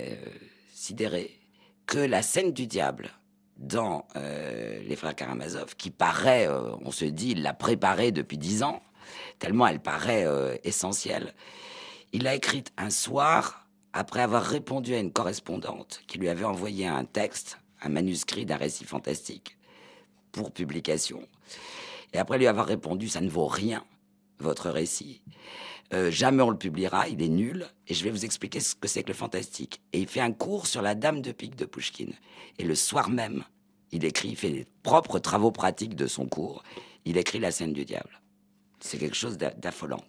sidéré que la scène du diable dans les frères Karamazov, qui paraît, on se dit, il l'a préparée depuis dix ans, tellement elle paraît essentielle. Il a écrit un soir après avoir répondu à une correspondante qui lui avait envoyé un texte, un manuscrit d'un récit fantastique, pour publication, et après lui avoir répondu ⁇ ça ne vaut rien, votre récit euh, jamais on le publiera, il est nul, et je vais vous expliquer ce que c'est que le fantastique. Et il fait un cours sur la Dame de Pique de Pushkin. Et le soir même, il écrit, il fait les propres travaux pratiques de son cours, il écrit La scène du diable. C'est quelque chose d'affolant.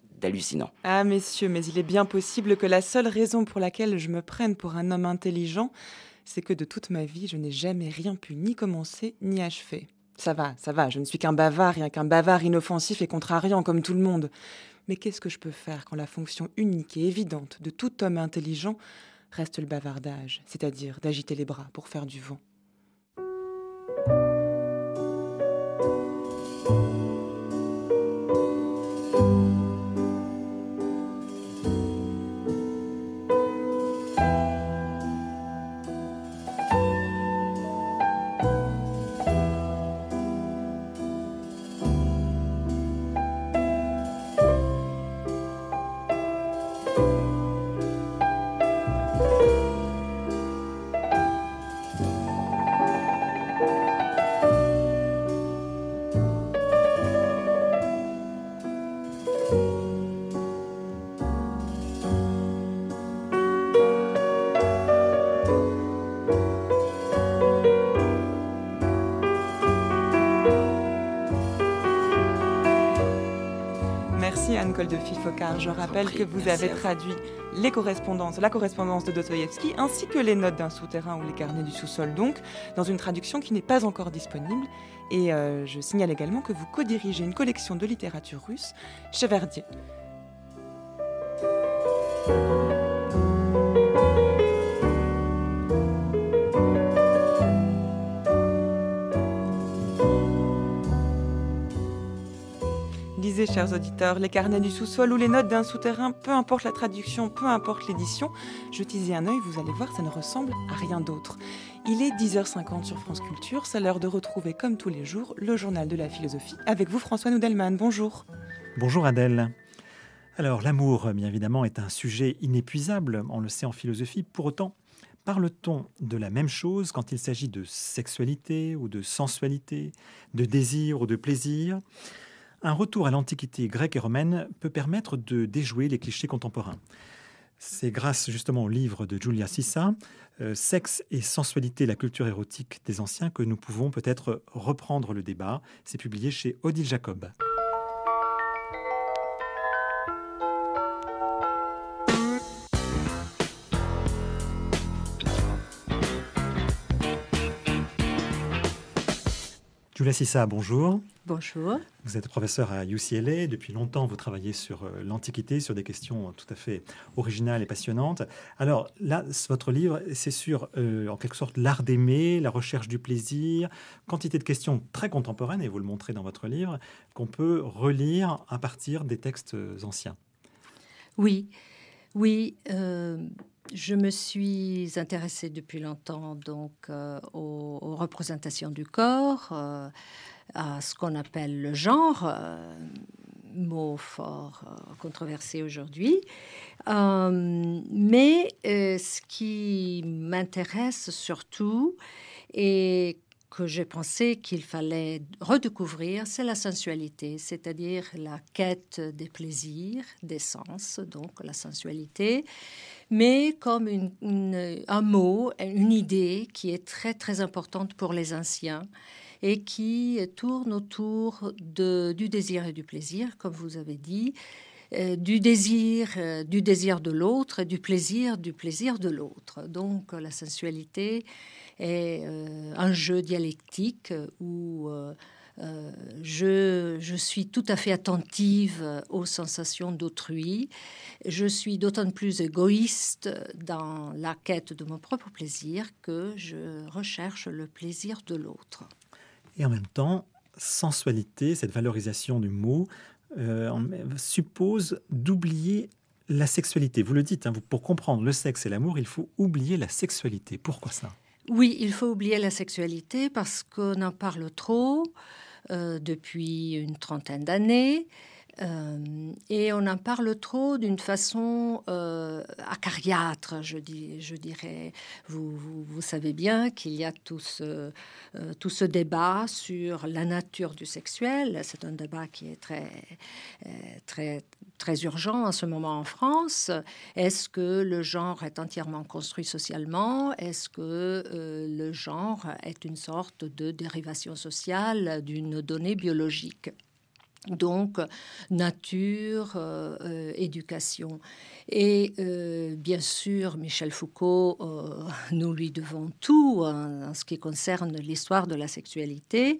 Ah messieurs, mais il est bien possible que la seule raison pour laquelle je me prenne pour un homme intelligent, c'est que de toute ma vie, je n'ai jamais rien pu ni commencer ni achever. Ça va, ça va, je ne suis qu'un bavard, rien qu'un bavard inoffensif et contrariant comme tout le monde. Mais qu'est-ce que je peux faire quand la fonction unique et évidente de tout homme intelligent reste le bavardage, c'est-à-dire d'agiter les bras pour faire du vent Car Je rappelle que vous avez traduit les correspondances, la correspondance de Dostoïevski, ainsi que les notes d'un souterrain ou les carnets du sous-sol, donc, dans une traduction qui n'est pas encore disponible. Et euh, je signale également que vous co-dirigez une collection de littérature russe chez Verdier. chers auditeurs, les carnets du sous-sol ou les notes d'un souterrain, peu importe la traduction, peu importe l'édition, jetez un œil, vous allez voir, ça ne ressemble à rien d'autre. Il est 10h50 sur France Culture, c'est l'heure de retrouver, comme tous les jours, le journal de la philosophie. Avec vous, François Noudelman, bonjour. Bonjour Adèle. Alors, l'amour, bien évidemment, est un sujet inépuisable, on le sait en philosophie, pour autant, Parle-t-on de la même chose quand il s'agit de sexualité ou de sensualité, de désir ou de plaisir un retour à l'antiquité grecque et romaine peut permettre de déjouer les clichés contemporains. C'est grâce justement au livre de Julia Sissa, euh, Sexe et sensualité, la culture érotique des anciens, que nous pouvons peut-être reprendre le débat. C'est publié chez Odile Jacob. Julia Sissa, bonjour. Bonjour. Vous êtes professeur à UCLA. Depuis longtemps, vous travaillez sur euh, l'Antiquité, sur des questions tout à fait originales et passionnantes. Alors là, votre livre, c'est sur, euh, en quelque sorte, l'art d'aimer, la recherche du plaisir, quantité de questions très contemporaines, et vous le montrez dans votre livre, qu'on peut relire à partir des textes euh, anciens. Oui, oui je me suis intéressée depuis longtemps donc euh, aux, représentations du corps, euh, à ce qu'on appelle le genre, euh, mot fort controversé aujourd'hui. mais ce qui m'intéresse surtout et que j'ai pensé qu'il fallait redécouvrir, c'est la sensualité, c'est-à-dire la quête des plaisirs, des sens, donc la sensualité mais comme une, un mot, une idée qui est très très importante pour les anciens et qui tourne autour de, du désir et du plaisir, comme vous avez dit, euh, du désir, euh, du désir de l'autre, et du plaisir, du plaisir de l'autre. Donc euh, la sensualité est un jeu dialectique où euh, je, suis tout à fait attentive euh, aux sensations d'autrui. Je suis d'autant plus égoïste dans la quête de mon propre plaisir que je recherche le plaisir de l'autre. Et en même temps, sensualité, cette valorisation du mot, euh, suppose d'oublier la sexualité. Vous le dites, hein, pour comprendre le sexe et l'amour, il faut oublier la sexualité. Pourquoi ça oui, il faut oublier la sexualité parce qu'on en parle trop, euh, depuis une trentaine d'années. Euh, et on en parle trop d'une façon euh, acariâtre, je, dirais. Vous, savez bien qu'il y a tout ce, euh, tout ce débat sur la nature du sexuel. C'est un débat qui est très, très, très urgent en ce moment en France. Est-ce que le genre est entièrement construit socialement Est-ce que le genre est une sorte de dérivation sociale d'une donnée biologique donc, nature, euh, euh, éducation. Et euh, bien sûr, Michel Foucault, nous lui devons tout en ce qui concerne l'histoire de la sexualité.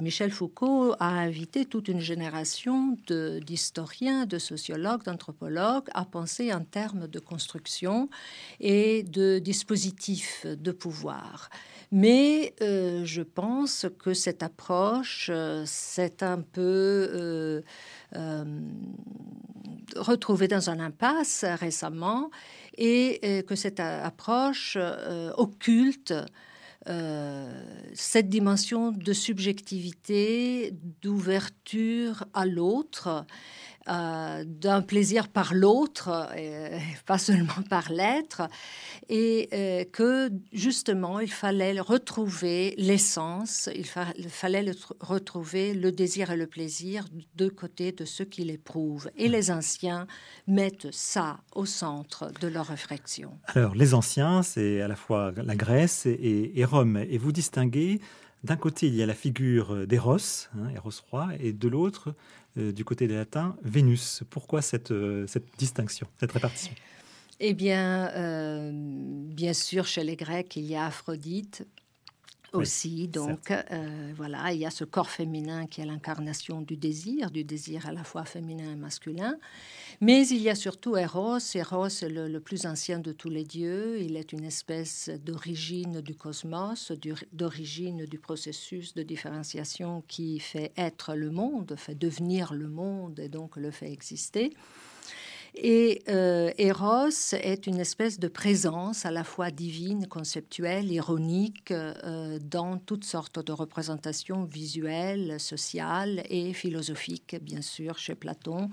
Michel Foucault a invité toute une génération d'historiens, de, de, sociologues, d'anthropologues à penser en termes de construction et de dispositifs de pouvoir. Mais euh, je pense que cette approche, euh, s'est un peu euh, retrouvée dans un impasse récemment et, et que cette approche occulte cette dimension de subjectivité, d'ouverture à l'autre euh, d'un plaisir par l'autre, euh, pas seulement par l'être, et euh, que justement il fallait retrouver l'essence, il, fallait retrouver le désir et le plaisir de côté de ceux qui l'éprouvent. Et les anciens mettent ça au centre de leur réflexion. Alors les anciens, c'est à la fois la Grèce et Rome, et vous distinguez d'un côté, il y a la figure euh, d'Eros, hein, Eros roi, et de l'autre, euh, du côté des latins, Vénus. Pourquoi cette, euh, distinction, cette répartition Eh bien, bien sûr, chez les Grecs, il y a Aphrodite aussi. donc, voilà, il y a ce corps féminin qui est l'incarnation du désir, du désir à la fois féminin et masculin. Mais il y a surtout Eros. Eros est le, le plus ancien de tous les dieux. Il est une espèce d'origine du cosmos, d'origine du processus de différenciation qui fait être le monde, fait devenir le monde et donc le fait exister. Et euh, Eros est une espèce de présence à la fois divine, conceptuelle, ironique, euh, dans toutes sortes de représentations visuelles, sociales et philosophiques, bien sûr, chez Platon.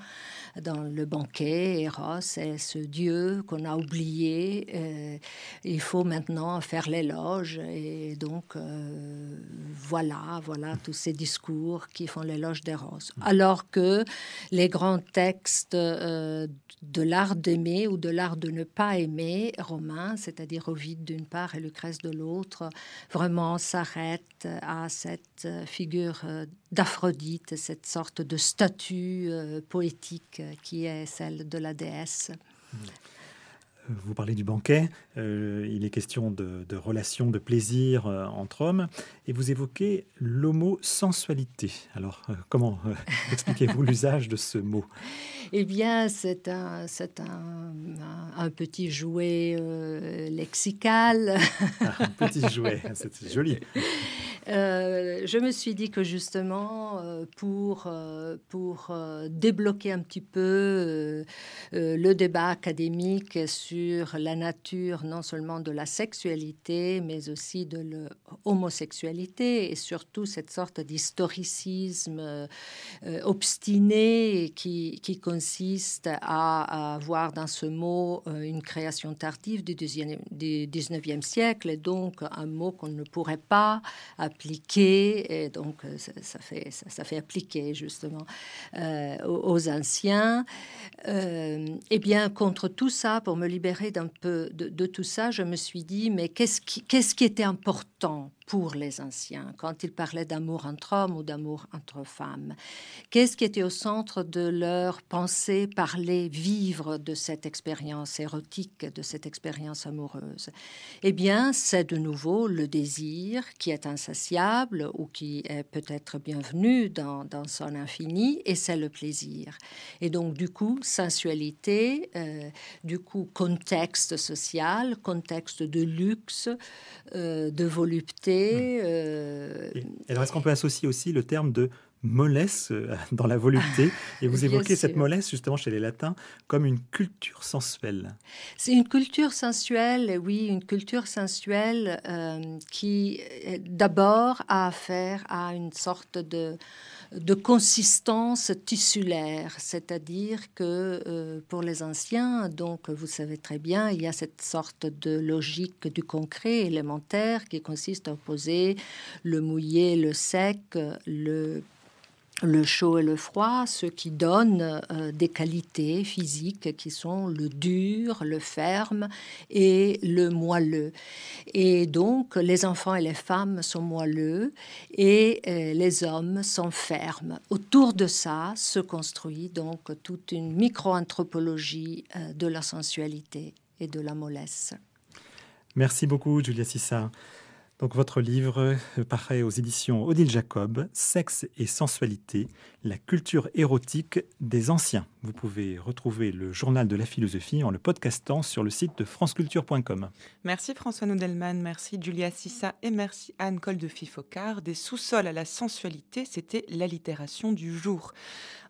Dans le banquet, Eros est ce dieu qu'on a oublié. Euh, il faut maintenant faire l'éloge. Et donc, voilà, voilà tous ces discours qui font l'éloge d'Eros. Alors que les grands textes de l'art d'aimer ou de l'art de ne pas aimer, Romain, c'est-à-dire Ovide d'une part et Lucrèce de l'autre, vraiment s'arrête à cette euh, figure euh, d'Aphrodite, cette sorte de statue euh, poétique qui est celle de la déesse. Mm. Vous parlez du banquet, euh, il est question de, relations, de plaisir euh, entre hommes, et vous évoquez l'homo-sensualité. Alors, euh, comment expliquez-vous l'usage de ce mot Eh bien, c'est un, un, petit jouet lexical. Ah, un petit jouet, c'est joli. Euh, je me suis dit que justement, euh, pour, euh, pour débloquer un petit peu le débat académique sur la nature non seulement de la sexualité, mais aussi de l'homosexualité et surtout cette sorte d'historicisme obstiné qui, qui consiste à, à, avoir dans ce mot une création tardive du, 19e siècle, et donc un mot qu'on ne pourrait pas appeler appliqué, et donc euh, ça, fait, ça, fait appliquer justement euh, aux, anciens. Euh, eh bien, contre tout ça, pour me libérer d'un peu de, de, tout ça, je me suis dit, mais qu'est-ce qu'est-ce qui était important pour les anciens, quand ils parlaient d'amour entre hommes ou d'amour entre femmes. Qu'est-ce qui était au centre de leur pensée, parler, vivre de cette expérience érotique, de cette expérience amoureuse Eh bien, c'est de nouveau le désir qui est insatiable ou qui est peut-être bienvenu dans, son infini, et c'est le plaisir. Et donc, du coup, sensualité, euh, du coup, contexte social, contexte de luxe, euh, de volupté, alors, hum. euh, est-ce qu'on peut associer aussi le terme de mollesse euh, dans la volupté. Et vous évoquez cette mollesse justement chez les Latins comme une culture sensuelle. C'est une culture sensuelle, oui, une culture sensuelle euh, qui euh, d'abord a affaire à une sorte de, de consistance tissulaire, c'est-à-dire que pour les anciens, donc vous savez très bien, il y a cette sorte de logique du concret élémentaire qui consiste à opposer le mouillé, le sec, le le chaud et le froid, ce qui donne euh, des qualités physiques qui sont le dur, le ferme et le moelleux. Et donc, les enfants et les femmes sont moelleux et euh, les hommes sont fermes. Autour de ça se construit donc toute une micro-anthropologie euh, de la sensualité et de la mollesse. Merci beaucoup, Julia Sissa. Donc votre livre euh, paraît aux éditions Odile Jacob, Sexe et sensualité, la culture érotique des anciens. Vous pouvez retrouver le journal de la philosophie en le podcastant sur le site de franceculture.com. Merci François Noudelman, merci Julia Sissa et merci Anne Col de Fifocard. Des sous-sols à la sensualité, c'était l'allitération du jour.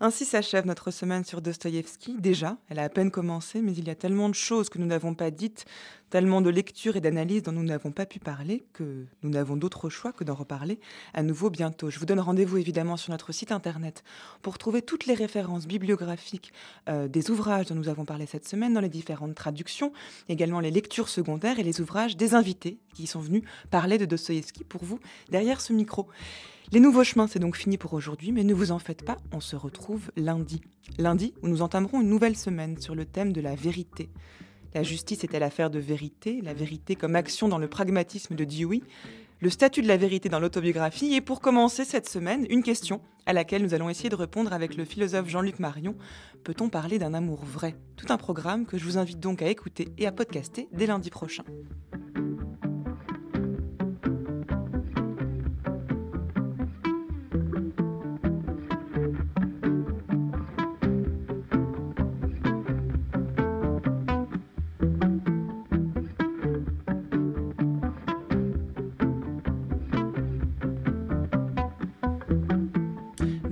Ainsi s'achève notre semaine sur Dostoïevski. Déjà, elle a à peine commencé, mais il y a tellement de choses que nous n'avons pas dites tellement de lectures et d'analyses dont nous n'avons pas pu parler que nous n'avons d'autre choix que d'en reparler à nouveau bientôt. Je vous donne rendez-vous évidemment sur notre site internet pour trouver toutes les références bibliographiques euh, des ouvrages dont nous avons parlé cette semaine dans les différentes traductions, également les lectures secondaires et les ouvrages des invités qui sont venus parler de Dostoïevski pour vous derrière ce micro. Les nouveaux chemins, c'est donc fini pour aujourd'hui, mais ne vous en faites pas, on se retrouve lundi. Lundi, où nous entamerons une nouvelle semaine sur le thème de la vérité. La justice est-elle affaire de vérité La vérité comme action dans le pragmatisme de Dewey Le statut de la vérité dans l'autobiographie Et pour commencer cette semaine, une question à laquelle nous allons essayer de répondre avec le philosophe Jean-Luc Marion. Peut-on parler d'un amour vrai Tout un programme que je vous invite donc à écouter et à podcaster dès lundi prochain.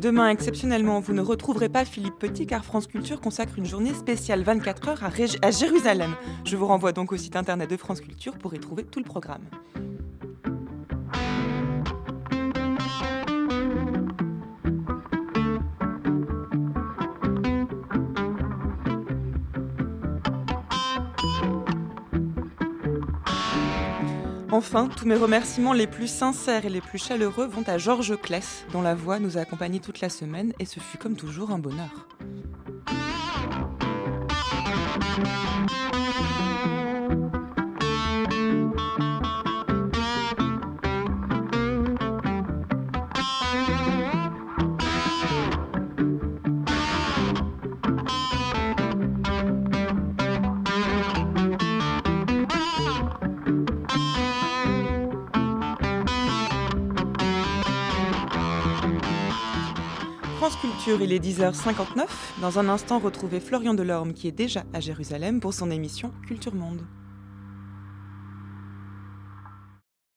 Demain, exceptionnellement, vous ne retrouverez pas Philippe Petit car France Culture consacre une journée spéciale 24 heures à, à Jérusalem. Je vous renvoie donc au site internet de France Culture pour y trouver tout le programme. Enfin, tous mes remerciements les plus sincères et les plus chaleureux vont à Georges Kless, dont la voix nous a accompagnés toute la semaine, et ce fut comme toujours un bonheur. il est 10h59. Dans un instant, retrouvez Florian Delorme qui est déjà à Jérusalem pour son émission Culture Monde.